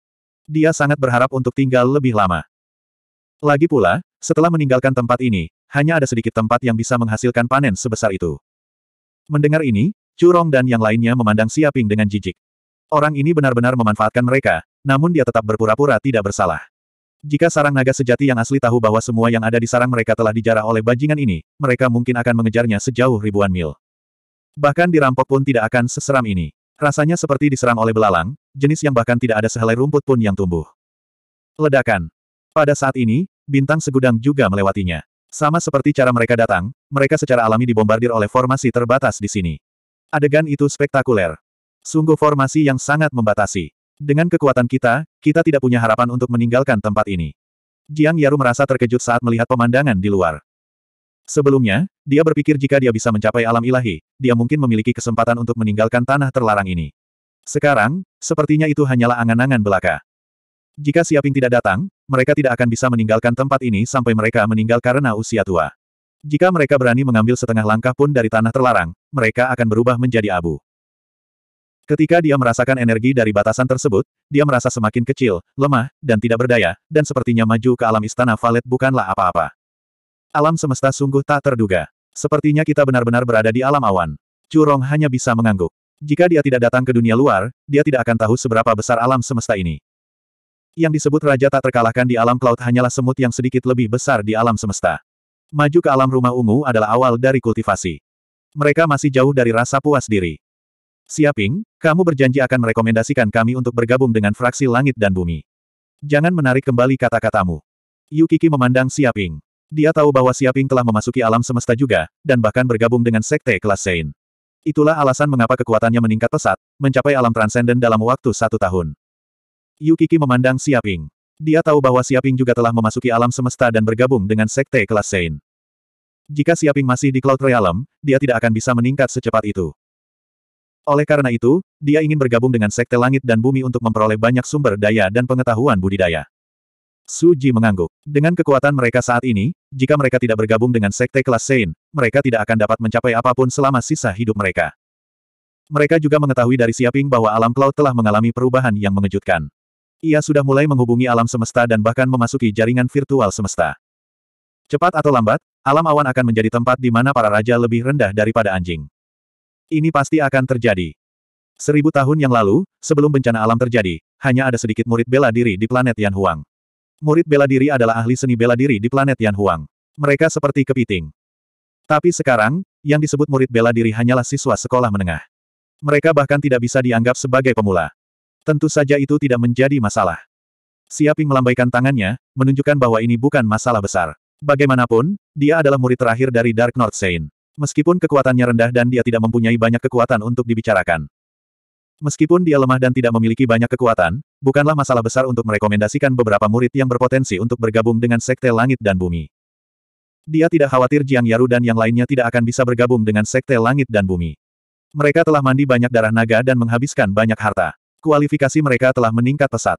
Dia sangat berharap untuk tinggal lebih lama. Lagi pula, setelah meninggalkan tempat ini, hanya ada sedikit tempat yang bisa menghasilkan panen sebesar itu. Mendengar ini, Curong dan yang lainnya memandang Siaping dengan jijik. Orang ini benar-benar memanfaatkan mereka, namun dia tetap berpura-pura tidak bersalah. Jika sarang naga sejati yang asli tahu bahwa semua yang ada di sarang mereka telah dijarah oleh bajingan ini, mereka mungkin akan mengejarnya sejauh ribuan mil. Bahkan dirampok pun tidak akan seseram ini. Rasanya seperti diserang oleh belalang, jenis yang bahkan tidak ada sehelai rumput pun yang tumbuh. Ledakan. Pada saat ini, bintang segudang juga melewatinya. Sama seperti cara mereka datang, mereka secara alami dibombardir oleh formasi terbatas di sini. Adegan itu spektakuler. Sungguh formasi yang sangat membatasi. Dengan kekuatan kita, kita tidak punya harapan untuk meninggalkan tempat ini. Jiang Yaru merasa terkejut saat melihat pemandangan di luar. Sebelumnya, dia berpikir jika dia bisa mencapai alam ilahi, dia mungkin memiliki kesempatan untuk meninggalkan tanah terlarang ini. Sekarang, sepertinya itu hanyalah angan-angan belaka. Jika Siaping tidak datang, mereka tidak akan bisa meninggalkan tempat ini sampai mereka meninggal karena usia tua. Jika mereka berani mengambil setengah langkah pun dari tanah terlarang, mereka akan berubah menjadi abu. Ketika dia merasakan energi dari batasan tersebut, dia merasa semakin kecil, lemah, dan tidak berdaya, dan sepertinya maju ke alam istana Valet bukanlah apa-apa. Alam semesta sungguh tak terduga. Sepertinya kita benar-benar berada di alam awan. Curong hanya bisa mengangguk. Jika dia tidak datang ke dunia luar, dia tidak akan tahu seberapa besar alam semesta ini. Yang disebut raja tak terkalahkan di alam cloud hanyalah semut yang sedikit lebih besar di alam semesta. Maju ke alam rumah ungu adalah awal dari kultivasi. Mereka masih jauh dari rasa puas diri. Siaping, kamu berjanji akan merekomendasikan kami untuk bergabung dengan fraksi langit dan bumi. Jangan menarik kembali kata-katamu. Yukiki memandang Siaping. Dia tahu bahwa Siaping telah memasuki alam semesta juga, dan bahkan bergabung dengan sekte kelas Sein. Itulah alasan mengapa kekuatannya meningkat pesat, mencapai alam transenden dalam waktu satu tahun. Yukiki memandang Siaping. Dia tahu bahwa Siaping juga telah memasuki alam semesta dan bergabung dengan sekte kelas Sein. Jika Siaping masih di Cloud Realm, dia tidak akan bisa meningkat secepat itu. Oleh karena itu, dia ingin bergabung dengan sekte langit dan bumi untuk memperoleh banyak sumber daya dan pengetahuan budidaya. Suji mengangguk. Dengan kekuatan mereka saat ini, jika mereka tidak bergabung dengan sekte kelas Sein, mereka tidak akan dapat mencapai apapun selama sisa hidup mereka. Mereka juga mengetahui dari Siaping bahwa alam cloud telah mengalami perubahan yang mengejutkan. Ia sudah mulai menghubungi alam semesta dan bahkan memasuki jaringan virtual semesta. Cepat atau lambat, alam awan akan menjadi tempat di mana para raja lebih rendah daripada anjing. Ini pasti akan terjadi. Seribu tahun yang lalu, sebelum bencana alam terjadi, hanya ada sedikit murid bela diri di planet Yan Huang. Murid bela diri adalah ahli seni bela diri di planet Yan Huang. Mereka seperti kepiting. Tapi sekarang, yang disebut murid bela diri hanyalah siswa sekolah menengah. Mereka bahkan tidak bisa dianggap sebagai pemula. Tentu saja itu tidak menjadi masalah. Siaping melambaikan tangannya, menunjukkan bahwa ini bukan masalah besar. Bagaimanapun, dia adalah murid terakhir dari Dark North Saint. Meskipun kekuatannya rendah dan dia tidak mempunyai banyak kekuatan untuk dibicarakan. Meskipun dia lemah dan tidak memiliki banyak kekuatan, bukanlah masalah besar untuk merekomendasikan beberapa murid yang berpotensi untuk bergabung dengan Sekte Langit dan Bumi. Dia tidak khawatir Jiang Yaru dan yang lainnya tidak akan bisa bergabung dengan Sekte Langit dan Bumi. Mereka telah mandi banyak darah naga dan menghabiskan banyak harta. Kualifikasi mereka telah meningkat pesat.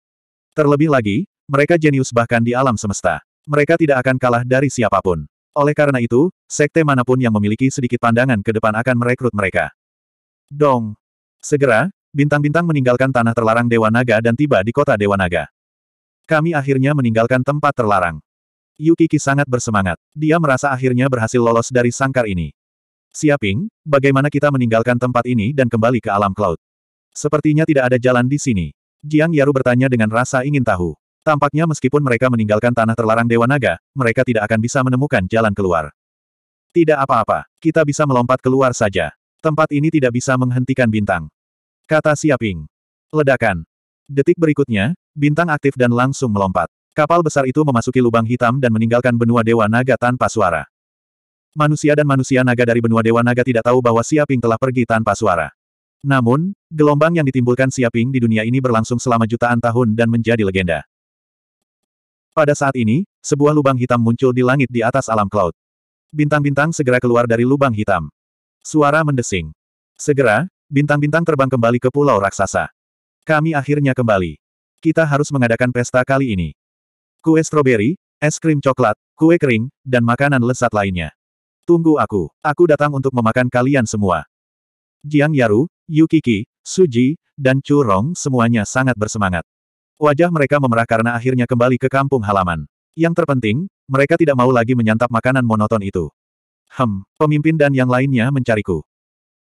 Terlebih lagi, mereka jenius bahkan di alam semesta. Mereka tidak akan kalah dari siapapun. Oleh karena itu, sekte manapun yang memiliki sedikit pandangan ke depan akan merekrut mereka. Dong. Segera, bintang-bintang meninggalkan tanah terlarang Dewa Naga dan tiba di kota Dewa Naga. Kami akhirnya meninggalkan tempat terlarang. Yukiki sangat bersemangat. Dia merasa akhirnya berhasil lolos dari sangkar ini. Siaping, bagaimana kita meninggalkan tempat ini dan kembali ke alam cloud? Sepertinya tidak ada jalan di sini. Jiang Yaru bertanya dengan rasa ingin tahu. Tampaknya meskipun mereka meninggalkan tanah terlarang Dewa Naga, mereka tidak akan bisa menemukan jalan keluar. Tidak apa-apa, kita bisa melompat keluar saja. Tempat ini tidak bisa menghentikan bintang. Kata Siaping. Ledakan. Detik berikutnya, bintang aktif dan langsung melompat. Kapal besar itu memasuki lubang hitam dan meninggalkan benua Dewa Naga tanpa suara. Manusia dan manusia naga dari benua Dewa Naga tidak tahu bahwa Siaping telah pergi tanpa suara. Namun, gelombang yang ditimbulkan Siaping di dunia ini berlangsung selama jutaan tahun dan menjadi legenda. Pada saat ini, sebuah lubang hitam muncul di langit di atas alam cloud. Bintang-bintang segera keluar dari lubang hitam. Suara mendesing. Segera, bintang-bintang terbang kembali ke pulau raksasa. Kami akhirnya kembali. Kita harus mengadakan pesta kali ini. Kue stroberi, es krim coklat, kue kering, dan makanan lezat lainnya. Tunggu aku. Aku datang untuk memakan kalian semua. Jiang Yaru, Yukiki, Suji, dan Curong semuanya sangat bersemangat. Wajah mereka memerah karena akhirnya kembali ke kampung halaman. Yang terpenting, mereka tidak mau lagi menyantap makanan monoton itu. Hem, pemimpin dan yang lainnya mencariku.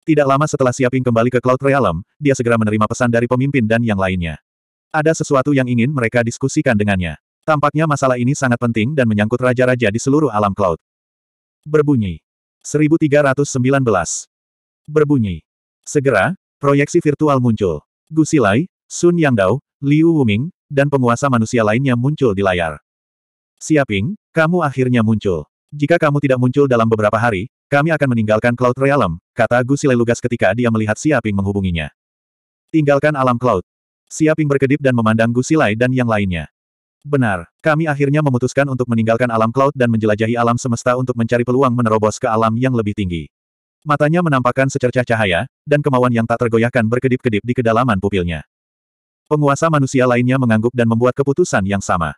Tidak lama setelah Siaping kembali ke Cloud Realm, dia segera menerima pesan dari pemimpin dan yang lainnya. Ada sesuatu yang ingin mereka diskusikan dengannya. Tampaknya masalah ini sangat penting dan menyangkut raja-raja di seluruh alam Cloud. Berbunyi. 1319. Berbunyi. Segera, proyeksi virtual muncul. Gu Silai, Sun Yang Dao, Liu Wuming, dan penguasa manusia lainnya muncul di layar. Siaping, kamu akhirnya muncul. Jika kamu tidak muncul dalam beberapa hari, kami akan meninggalkan Cloud Realm, kata Gu Silai lugas ketika dia melihat Siaping menghubunginya. Tinggalkan alam Cloud. Siaping berkedip dan memandang Gu Silai dan yang lainnya. Benar, kami akhirnya memutuskan untuk meninggalkan alam Cloud dan menjelajahi alam semesta untuk mencari peluang menerobos ke alam yang lebih tinggi. Matanya menampakkan secercah cahaya, dan kemauan yang tak tergoyahkan berkedip-kedip di kedalaman pupilnya. Penguasa manusia lainnya mengangguk dan membuat keputusan yang sama.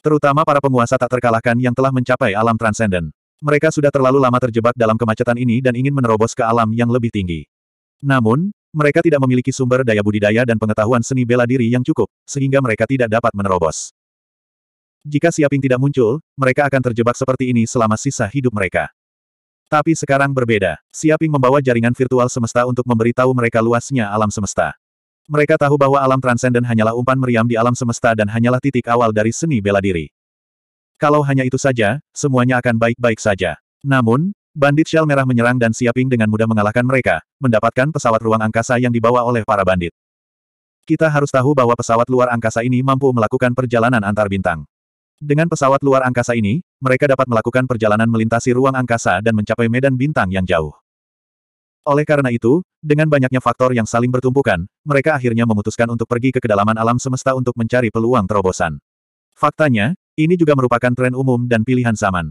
Terutama para penguasa tak terkalahkan yang telah mencapai alam transenden. Mereka sudah terlalu lama terjebak dalam kemacetan ini dan ingin menerobos ke alam yang lebih tinggi. Namun, mereka tidak memiliki sumber daya budidaya dan pengetahuan seni bela diri yang cukup, sehingga mereka tidak dapat menerobos. Jika Siaping tidak muncul, mereka akan terjebak seperti ini selama sisa hidup mereka. Tapi sekarang berbeda. Siaping membawa jaringan virtual semesta untuk memberitahu mereka luasnya alam semesta. Mereka tahu bahwa alam transenden hanyalah umpan meriam di alam semesta dan hanyalah titik awal dari seni bela diri. Kalau hanya itu saja, semuanya akan baik-baik saja. Namun, bandit shell merah menyerang dan Siaping dengan mudah mengalahkan mereka, mendapatkan pesawat ruang angkasa yang dibawa oleh para bandit. Kita harus tahu bahwa pesawat luar angkasa ini mampu melakukan perjalanan antar bintang. Dengan pesawat luar angkasa ini, mereka dapat melakukan perjalanan melintasi ruang angkasa dan mencapai medan bintang yang jauh. Oleh karena itu, dengan banyaknya faktor yang saling bertumpukan, mereka akhirnya memutuskan untuk pergi ke kedalaman alam semesta untuk mencari peluang terobosan. Faktanya, ini juga merupakan tren umum dan pilihan zaman.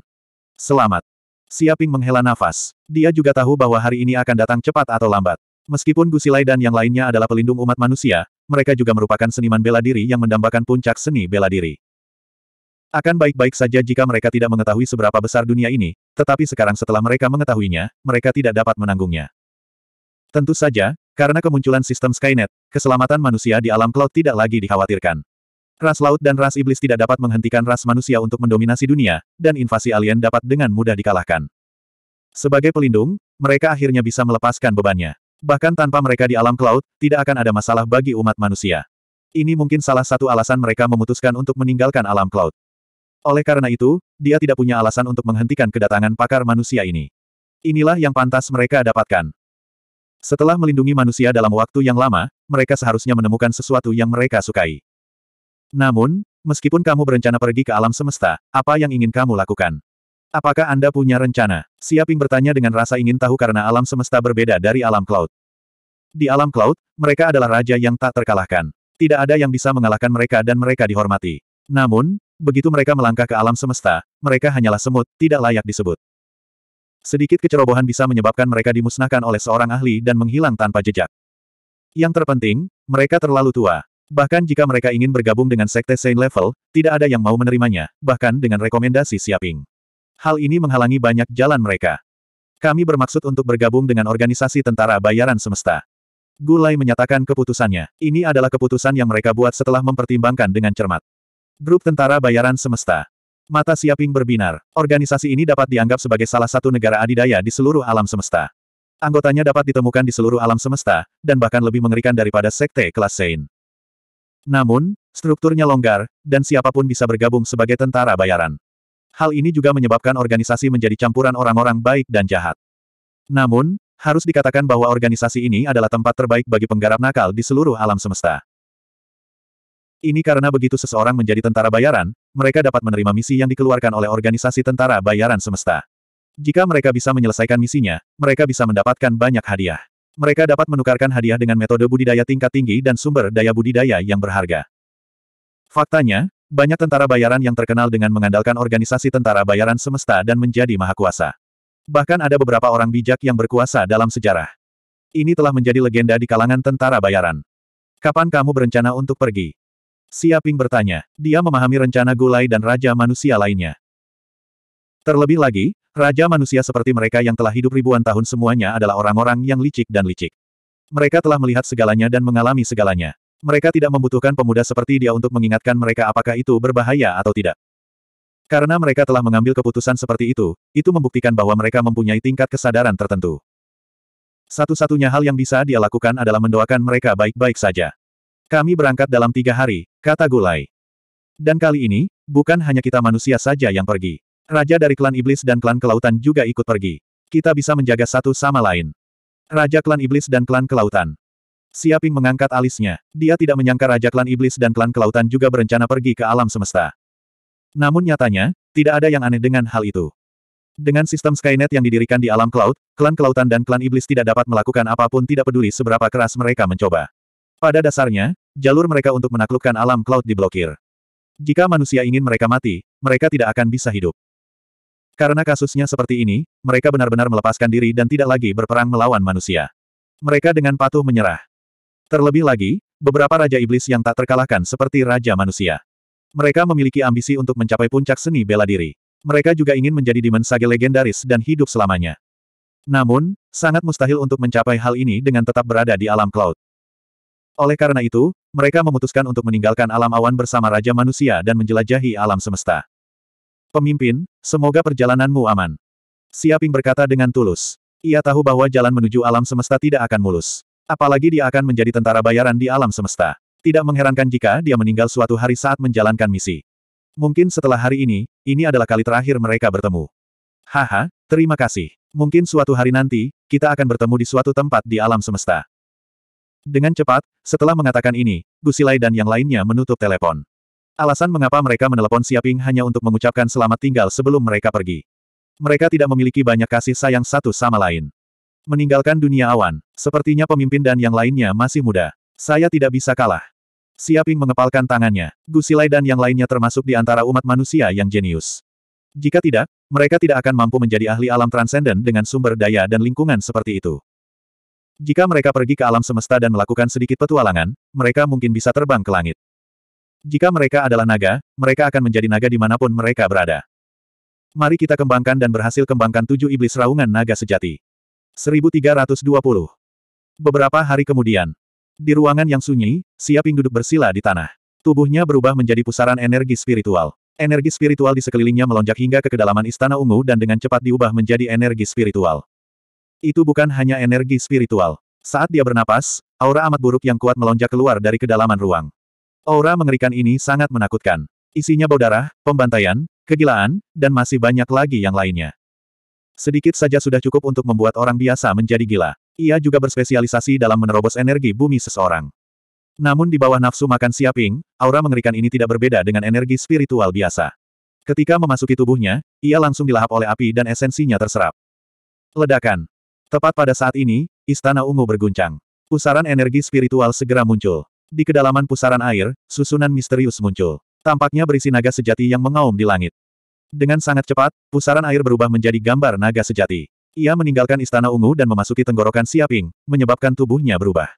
Selamat. Siaping menghela nafas. Dia juga tahu bahwa hari ini akan datang cepat atau lambat. Meskipun Gusilai dan yang lainnya adalah pelindung umat manusia, mereka juga merupakan seniman bela diri yang mendambakan puncak seni bela diri. Akan baik-baik saja jika mereka tidak mengetahui seberapa besar dunia ini, tetapi sekarang setelah mereka mengetahuinya, mereka tidak dapat menanggungnya. Tentu saja, karena kemunculan sistem Skynet, keselamatan manusia di alam cloud tidak lagi dikhawatirkan. Ras laut dan ras iblis tidak dapat menghentikan ras manusia untuk mendominasi dunia, dan invasi alien dapat dengan mudah dikalahkan. Sebagai pelindung, mereka akhirnya bisa melepaskan bebannya. Bahkan tanpa mereka di alam cloud, tidak akan ada masalah bagi umat manusia. Ini mungkin salah satu alasan mereka memutuskan untuk meninggalkan alam cloud. Oleh karena itu, dia tidak punya alasan untuk menghentikan kedatangan pakar manusia ini. Inilah yang pantas mereka dapatkan. Setelah melindungi manusia dalam waktu yang lama, mereka seharusnya menemukan sesuatu yang mereka sukai. Namun, meskipun kamu berencana pergi ke alam semesta, apa yang ingin kamu lakukan? Apakah Anda punya rencana? Siaping bertanya dengan rasa ingin tahu karena alam semesta berbeda dari alam cloud. Di alam cloud, mereka adalah raja yang tak terkalahkan. Tidak ada yang bisa mengalahkan mereka dan mereka dihormati. Namun, Begitu mereka melangkah ke alam semesta, mereka hanyalah semut, tidak layak disebut. Sedikit kecerobohan bisa menyebabkan mereka dimusnahkan oleh seorang ahli dan menghilang tanpa jejak. Yang terpenting, mereka terlalu tua. Bahkan jika mereka ingin bergabung dengan sekte Saint Level, tidak ada yang mau menerimanya, bahkan dengan rekomendasi Siaping. Hal ini menghalangi banyak jalan mereka. Kami bermaksud untuk bergabung dengan organisasi tentara bayaran semesta. Gulai menyatakan keputusannya. Ini adalah keputusan yang mereka buat setelah mempertimbangkan dengan cermat. Grup Tentara Bayaran Semesta. Mata Siaping berbinar. Organisasi ini dapat dianggap sebagai salah satu negara adidaya di seluruh alam semesta. Anggotanya dapat ditemukan di seluruh alam semesta, dan bahkan lebih mengerikan daripada sekte kelas Sein. Namun, strukturnya longgar, dan siapapun bisa bergabung sebagai tentara bayaran. Hal ini juga menyebabkan organisasi menjadi campuran orang-orang baik dan jahat. Namun, harus dikatakan bahwa organisasi ini adalah tempat terbaik bagi penggarap nakal di seluruh alam semesta. Ini karena begitu seseorang menjadi tentara bayaran, mereka dapat menerima misi yang dikeluarkan oleh organisasi tentara bayaran semesta. Jika mereka bisa menyelesaikan misinya, mereka bisa mendapatkan banyak hadiah. Mereka dapat menukarkan hadiah dengan metode budidaya tingkat tinggi dan sumber daya budidaya yang berharga. Faktanya, banyak tentara bayaran yang terkenal dengan mengandalkan organisasi tentara bayaran semesta dan menjadi maha kuasa. Bahkan ada beberapa orang bijak yang berkuasa dalam sejarah. Ini telah menjadi legenda di kalangan tentara bayaran. Kapan kamu berencana untuk pergi? Siaping bertanya. Dia memahami rencana Gulai dan Raja Manusia lainnya. Terlebih lagi, Raja Manusia seperti mereka yang telah hidup ribuan tahun semuanya adalah orang-orang yang licik dan licik. Mereka telah melihat segalanya dan mengalami segalanya. Mereka tidak membutuhkan pemuda seperti dia untuk mengingatkan mereka apakah itu berbahaya atau tidak. Karena mereka telah mengambil keputusan seperti itu, itu membuktikan bahwa mereka mempunyai tingkat kesadaran tertentu. Satu-satunya hal yang bisa dia lakukan adalah mendoakan mereka baik-baik saja. Kami berangkat dalam tiga hari, kata Gulai. Dan kali ini, bukan hanya kita manusia saja yang pergi. Raja dari klan iblis dan klan kelautan juga ikut pergi. Kita bisa menjaga satu sama lain. Raja klan iblis dan klan kelautan. Siaping mengangkat alisnya. Dia tidak menyangka raja klan iblis dan klan kelautan juga berencana pergi ke alam semesta. Namun nyatanya, tidak ada yang aneh dengan hal itu. Dengan sistem Skynet yang didirikan di alam Kelaut, klan kelautan dan klan iblis tidak dapat melakukan apapun tidak peduli seberapa keras mereka mencoba. Pada dasarnya, jalur mereka untuk menaklukkan alam cloud diblokir. Jika manusia ingin mereka mati, mereka tidak akan bisa hidup. Karena kasusnya seperti ini, mereka benar-benar melepaskan diri dan tidak lagi berperang melawan manusia. Mereka dengan patuh menyerah. Terlebih lagi, beberapa Raja Iblis yang tak terkalahkan seperti Raja Manusia. Mereka memiliki ambisi untuk mencapai puncak seni bela diri. Mereka juga ingin menjadi Demon Sage legendaris dan hidup selamanya. Namun, sangat mustahil untuk mencapai hal ini dengan tetap berada di alam cloud. Oleh karena itu, mereka memutuskan untuk meninggalkan alam awan bersama Raja Manusia dan menjelajahi alam semesta. Pemimpin, semoga perjalananmu aman. Siaping berkata dengan tulus. Ia tahu bahwa jalan menuju alam semesta tidak akan mulus. Apalagi dia akan menjadi tentara bayaran di alam semesta. Tidak mengherankan jika dia meninggal suatu hari saat menjalankan misi. Mungkin setelah hari ini, ini adalah kali terakhir mereka bertemu. Haha, terima kasih. Mungkin suatu hari nanti, kita akan bertemu di suatu tempat di alam semesta. Dengan cepat, setelah mengatakan ini, Gusilai dan yang lainnya menutup telepon. Alasan mengapa mereka menelepon Siaping hanya untuk mengucapkan selamat tinggal sebelum mereka pergi. Mereka tidak memiliki banyak kasih sayang satu sama lain. Meninggalkan dunia awan, sepertinya pemimpin dan yang lainnya masih muda. Saya tidak bisa kalah. Siaping mengepalkan tangannya. Gusilai dan yang lainnya termasuk di antara umat manusia yang jenius. Jika tidak, mereka tidak akan mampu menjadi ahli alam transenden dengan sumber daya dan lingkungan seperti itu. Jika mereka pergi ke alam semesta dan melakukan sedikit petualangan, mereka mungkin bisa terbang ke langit. Jika mereka adalah naga, mereka akan menjadi naga di dimanapun mereka berada. Mari kita kembangkan dan berhasil kembangkan tujuh iblis raungan naga sejati. 1320 Beberapa hari kemudian, di ruangan yang sunyi, Siaping duduk bersila di tanah. Tubuhnya berubah menjadi pusaran energi spiritual. Energi spiritual di sekelilingnya melonjak hingga ke kedalaman istana ungu dan dengan cepat diubah menjadi energi spiritual. Itu bukan hanya energi spiritual. Saat dia bernapas, aura amat buruk yang kuat melonjak keluar dari kedalaman ruang. Aura mengerikan ini sangat menakutkan. Isinya bau darah, pembantaian, kegilaan, dan masih banyak lagi yang lainnya. Sedikit saja sudah cukup untuk membuat orang biasa menjadi gila. Ia juga berspesialisasi dalam menerobos energi bumi seseorang. Namun di bawah nafsu makan siaping, aura mengerikan ini tidak berbeda dengan energi spiritual biasa. Ketika memasuki tubuhnya, ia langsung dilahap oleh api dan esensinya terserap. Ledakan. Tepat pada saat ini, Istana Ungu berguncang. Pusaran energi spiritual segera muncul. Di kedalaman pusaran air, susunan misterius muncul. Tampaknya berisi naga sejati yang mengaum di langit. Dengan sangat cepat, pusaran air berubah menjadi gambar naga sejati. Ia meninggalkan istana ungu dan memasuki tenggorokan Siaping, menyebabkan tubuhnya berubah.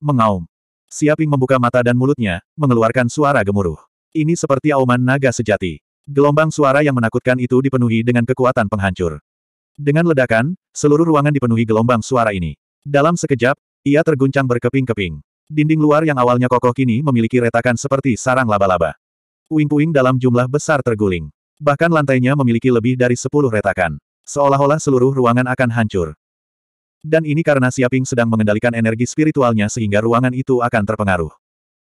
Mengaum. Siaping membuka mata dan mulutnya, mengeluarkan suara gemuruh. Ini seperti auman naga sejati. Gelombang suara yang menakutkan itu dipenuhi dengan kekuatan penghancur. Dengan ledakan, seluruh ruangan dipenuhi gelombang suara ini. Dalam sekejap, ia terguncang berkeping-keping. Dinding luar yang awalnya kokoh kini memiliki retakan seperti sarang laba-laba. Puing-puing dalam jumlah besar terguling. Bahkan lantainya memiliki lebih dari sepuluh retakan. Seolah-olah seluruh ruangan akan hancur. Dan ini karena Siaping sedang mengendalikan energi spiritualnya sehingga ruangan itu akan terpengaruh.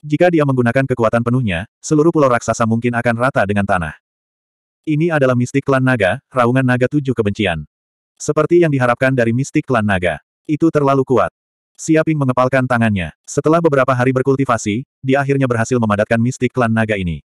Jika dia menggunakan kekuatan penuhnya, seluruh pulau raksasa mungkin akan rata dengan tanah. Ini adalah mistik klan naga, raungan naga tujuh kebencian. Seperti yang diharapkan dari mistik klan naga. Itu terlalu kuat. Siaping mengepalkan tangannya. Setelah beberapa hari berkultivasi, dia akhirnya berhasil memadatkan mistik klan naga ini.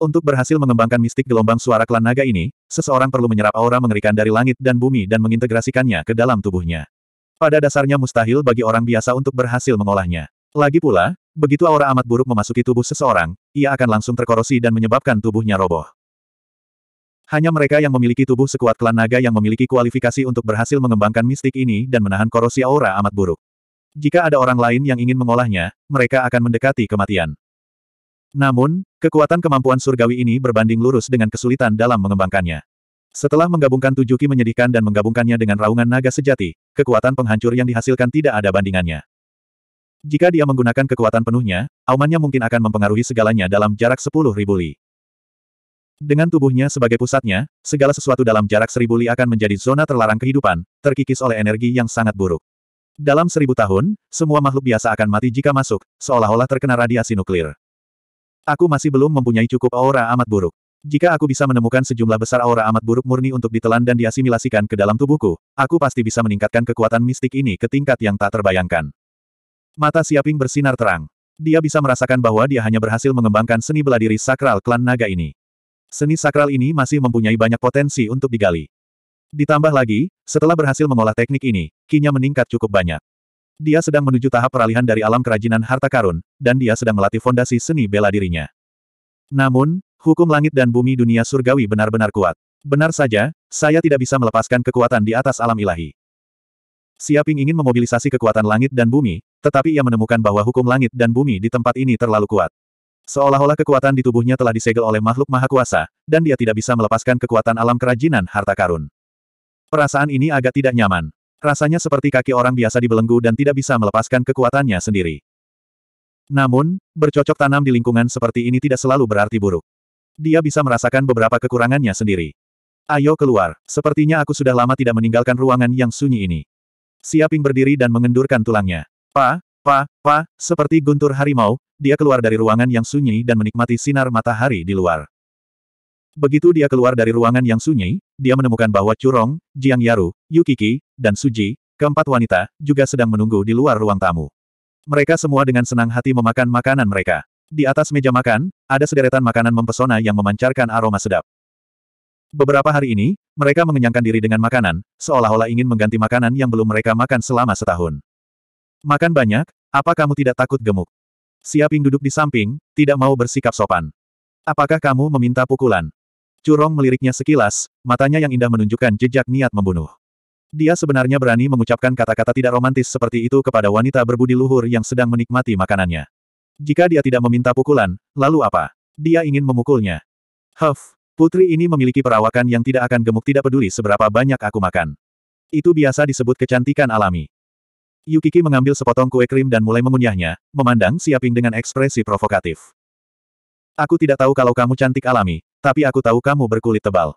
Untuk berhasil mengembangkan mistik gelombang suara klan naga ini, seseorang perlu menyerap aura mengerikan dari langit dan bumi dan mengintegrasikannya ke dalam tubuhnya. Pada dasarnya mustahil bagi orang biasa untuk berhasil mengolahnya. Lagi pula, begitu aura amat buruk memasuki tubuh seseorang, ia akan langsung terkorosi dan menyebabkan tubuhnya roboh. Hanya mereka yang memiliki tubuh sekuat klan naga yang memiliki kualifikasi untuk berhasil mengembangkan mistik ini dan menahan korosi aura amat buruk. Jika ada orang lain yang ingin mengolahnya, mereka akan mendekati kematian. Namun, kekuatan kemampuan surgawi ini berbanding lurus dengan kesulitan dalam mengembangkannya. Setelah menggabungkan tujuh ki menyedihkan dan menggabungkannya dengan raungan naga sejati, kekuatan penghancur yang dihasilkan tidak ada bandingannya. Jika dia menggunakan kekuatan penuhnya, aumannya mungkin akan mempengaruhi segalanya dalam jarak 10.000 li. Dengan tubuhnya sebagai pusatnya, segala sesuatu dalam jarak seribu li akan menjadi zona terlarang kehidupan, terkikis oleh energi yang sangat buruk. Dalam seribu tahun, semua makhluk biasa akan mati jika masuk, seolah-olah terkena radiasi nuklir. Aku masih belum mempunyai cukup aura amat buruk. Jika aku bisa menemukan sejumlah besar aura amat buruk murni untuk ditelan dan diasimilasikan ke dalam tubuhku, aku pasti bisa meningkatkan kekuatan mistik ini ke tingkat yang tak terbayangkan. Mata Siaping bersinar terang. Dia bisa merasakan bahwa dia hanya berhasil mengembangkan seni bela diri sakral klan naga ini. Seni sakral ini masih mempunyai banyak potensi untuk digali. Ditambah lagi, setelah berhasil mengolah teknik ini, kinya meningkat cukup banyak. Dia sedang menuju tahap peralihan dari alam kerajinan harta karun, dan dia sedang melatih fondasi seni bela dirinya. Namun, hukum langit dan bumi dunia surgawi benar-benar kuat. Benar saja, saya tidak bisa melepaskan kekuatan di atas alam ilahi. Siaping ingin memobilisasi kekuatan langit dan bumi, tetapi ia menemukan bahwa hukum langit dan bumi di tempat ini terlalu kuat. Seolah-olah kekuatan di tubuhnya telah disegel oleh makhluk maha kuasa, dan dia tidak bisa melepaskan kekuatan alam kerajinan harta karun. Perasaan ini agak tidak nyaman. Rasanya seperti kaki orang biasa dibelenggu dan tidak bisa melepaskan kekuatannya sendiri. Namun, bercocok tanam di lingkungan seperti ini tidak selalu berarti buruk. Dia bisa merasakan beberapa kekurangannya sendiri. Ayo keluar, sepertinya aku sudah lama tidak meninggalkan ruangan yang sunyi ini. Siaping berdiri dan mengendurkan tulangnya. Pa, Pa, pa, seperti guntur harimau, dia keluar dari ruangan yang sunyi dan menikmati sinar matahari di luar. Begitu dia keluar dari ruangan yang sunyi, dia menemukan bahwa Curong, Jiang Yaru, Yukiki, dan Suji, keempat wanita, juga sedang menunggu di luar ruang tamu. Mereka semua dengan senang hati memakan makanan mereka. Di atas meja makan, ada sederetan makanan mempesona yang memancarkan aroma sedap. Beberapa hari ini, mereka mengenyangkan diri dengan makanan, seolah-olah ingin mengganti makanan yang belum mereka makan selama setahun. Makan banyak, apa kamu tidak takut gemuk? Siaping duduk di samping, tidak mau bersikap sopan. Apakah kamu meminta pukulan? Curong meliriknya sekilas, matanya yang indah menunjukkan jejak niat membunuh. Dia sebenarnya berani mengucapkan kata-kata tidak romantis seperti itu kepada wanita berbudi luhur yang sedang menikmati makanannya. Jika dia tidak meminta pukulan, lalu apa? Dia ingin memukulnya. Huff, putri ini memiliki perawakan yang tidak akan gemuk tidak peduli seberapa banyak aku makan. Itu biasa disebut kecantikan alami. Yukiki mengambil sepotong kue krim dan mulai mengunyahnya, memandang Siaping dengan ekspresi provokatif. Aku tidak tahu kalau kamu cantik alami, tapi aku tahu kamu berkulit tebal.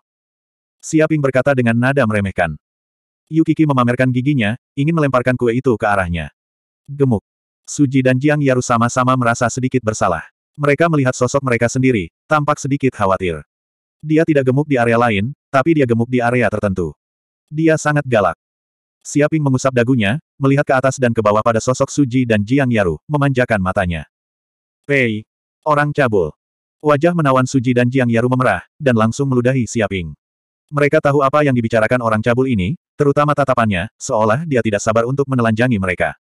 Siaping berkata dengan nada meremehkan. Yukiki memamerkan giginya, ingin melemparkan kue itu ke arahnya. Gemuk. Suji dan Jiang Yaru sama-sama merasa sedikit bersalah. Mereka melihat sosok mereka sendiri, tampak sedikit khawatir. Dia tidak gemuk di area lain, tapi dia gemuk di area tertentu. Dia sangat galak. Siaping mengusap dagunya, melihat ke atas dan ke bawah pada sosok Suji dan Jiang Yaru, memanjakan matanya. Pei. Orang cabul. Wajah menawan Suji dan Jiang Yaru memerah, dan langsung meludahi Siaping. Mereka tahu apa yang dibicarakan orang cabul ini, terutama tatapannya, seolah dia tidak sabar untuk menelanjangi mereka.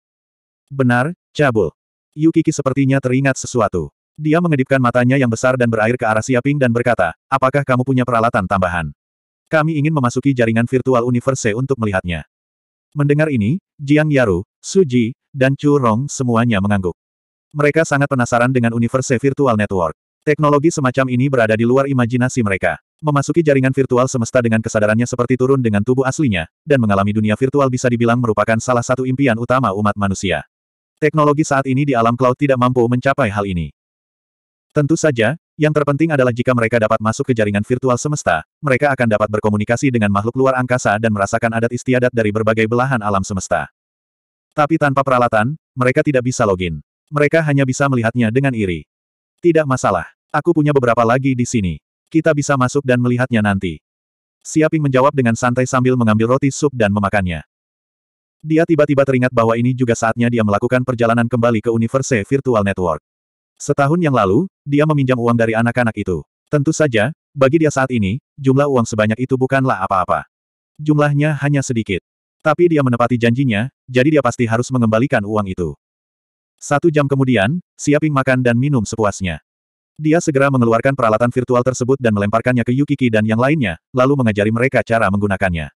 Benar, cabul. Yukiki sepertinya teringat sesuatu. Dia mengedipkan matanya yang besar dan berair ke arah Siaping dan berkata, apakah kamu punya peralatan tambahan? Kami ingin memasuki jaringan virtual universe untuk melihatnya. Mendengar ini, Jiang Yaru, Su Ji, dan Chu Rong semuanya mengangguk. Mereka sangat penasaran dengan Universe Virtual Network. Teknologi semacam ini berada di luar imajinasi mereka. Memasuki jaringan virtual semesta dengan kesadarannya seperti turun dengan tubuh aslinya, dan mengalami dunia virtual bisa dibilang merupakan salah satu impian utama umat manusia. Teknologi saat ini di alam cloud tidak mampu mencapai hal ini. Tentu saja, yang terpenting adalah jika mereka dapat masuk ke jaringan virtual semesta, mereka akan dapat berkomunikasi dengan makhluk luar angkasa dan merasakan adat istiadat dari berbagai belahan alam semesta. Tapi tanpa peralatan, mereka tidak bisa login. Mereka hanya bisa melihatnya dengan iri. Tidak masalah. Aku punya beberapa lagi di sini. Kita bisa masuk dan melihatnya nanti. Siaping menjawab dengan santai sambil mengambil roti sup dan memakannya. Dia tiba-tiba teringat bahwa ini juga saatnya dia melakukan perjalanan kembali ke Universe Virtual Network. Setahun yang lalu, dia meminjam uang dari anak-anak itu. Tentu saja, bagi dia saat ini, jumlah uang sebanyak itu bukanlah apa-apa. Jumlahnya hanya sedikit. Tapi dia menepati janjinya, jadi dia pasti harus mengembalikan uang itu. Satu jam kemudian, Siaping makan dan minum sepuasnya. Dia segera mengeluarkan peralatan virtual tersebut dan melemparkannya ke Yukiki dan yang lainnya, lalu mengajari mereka cara menggunakannya.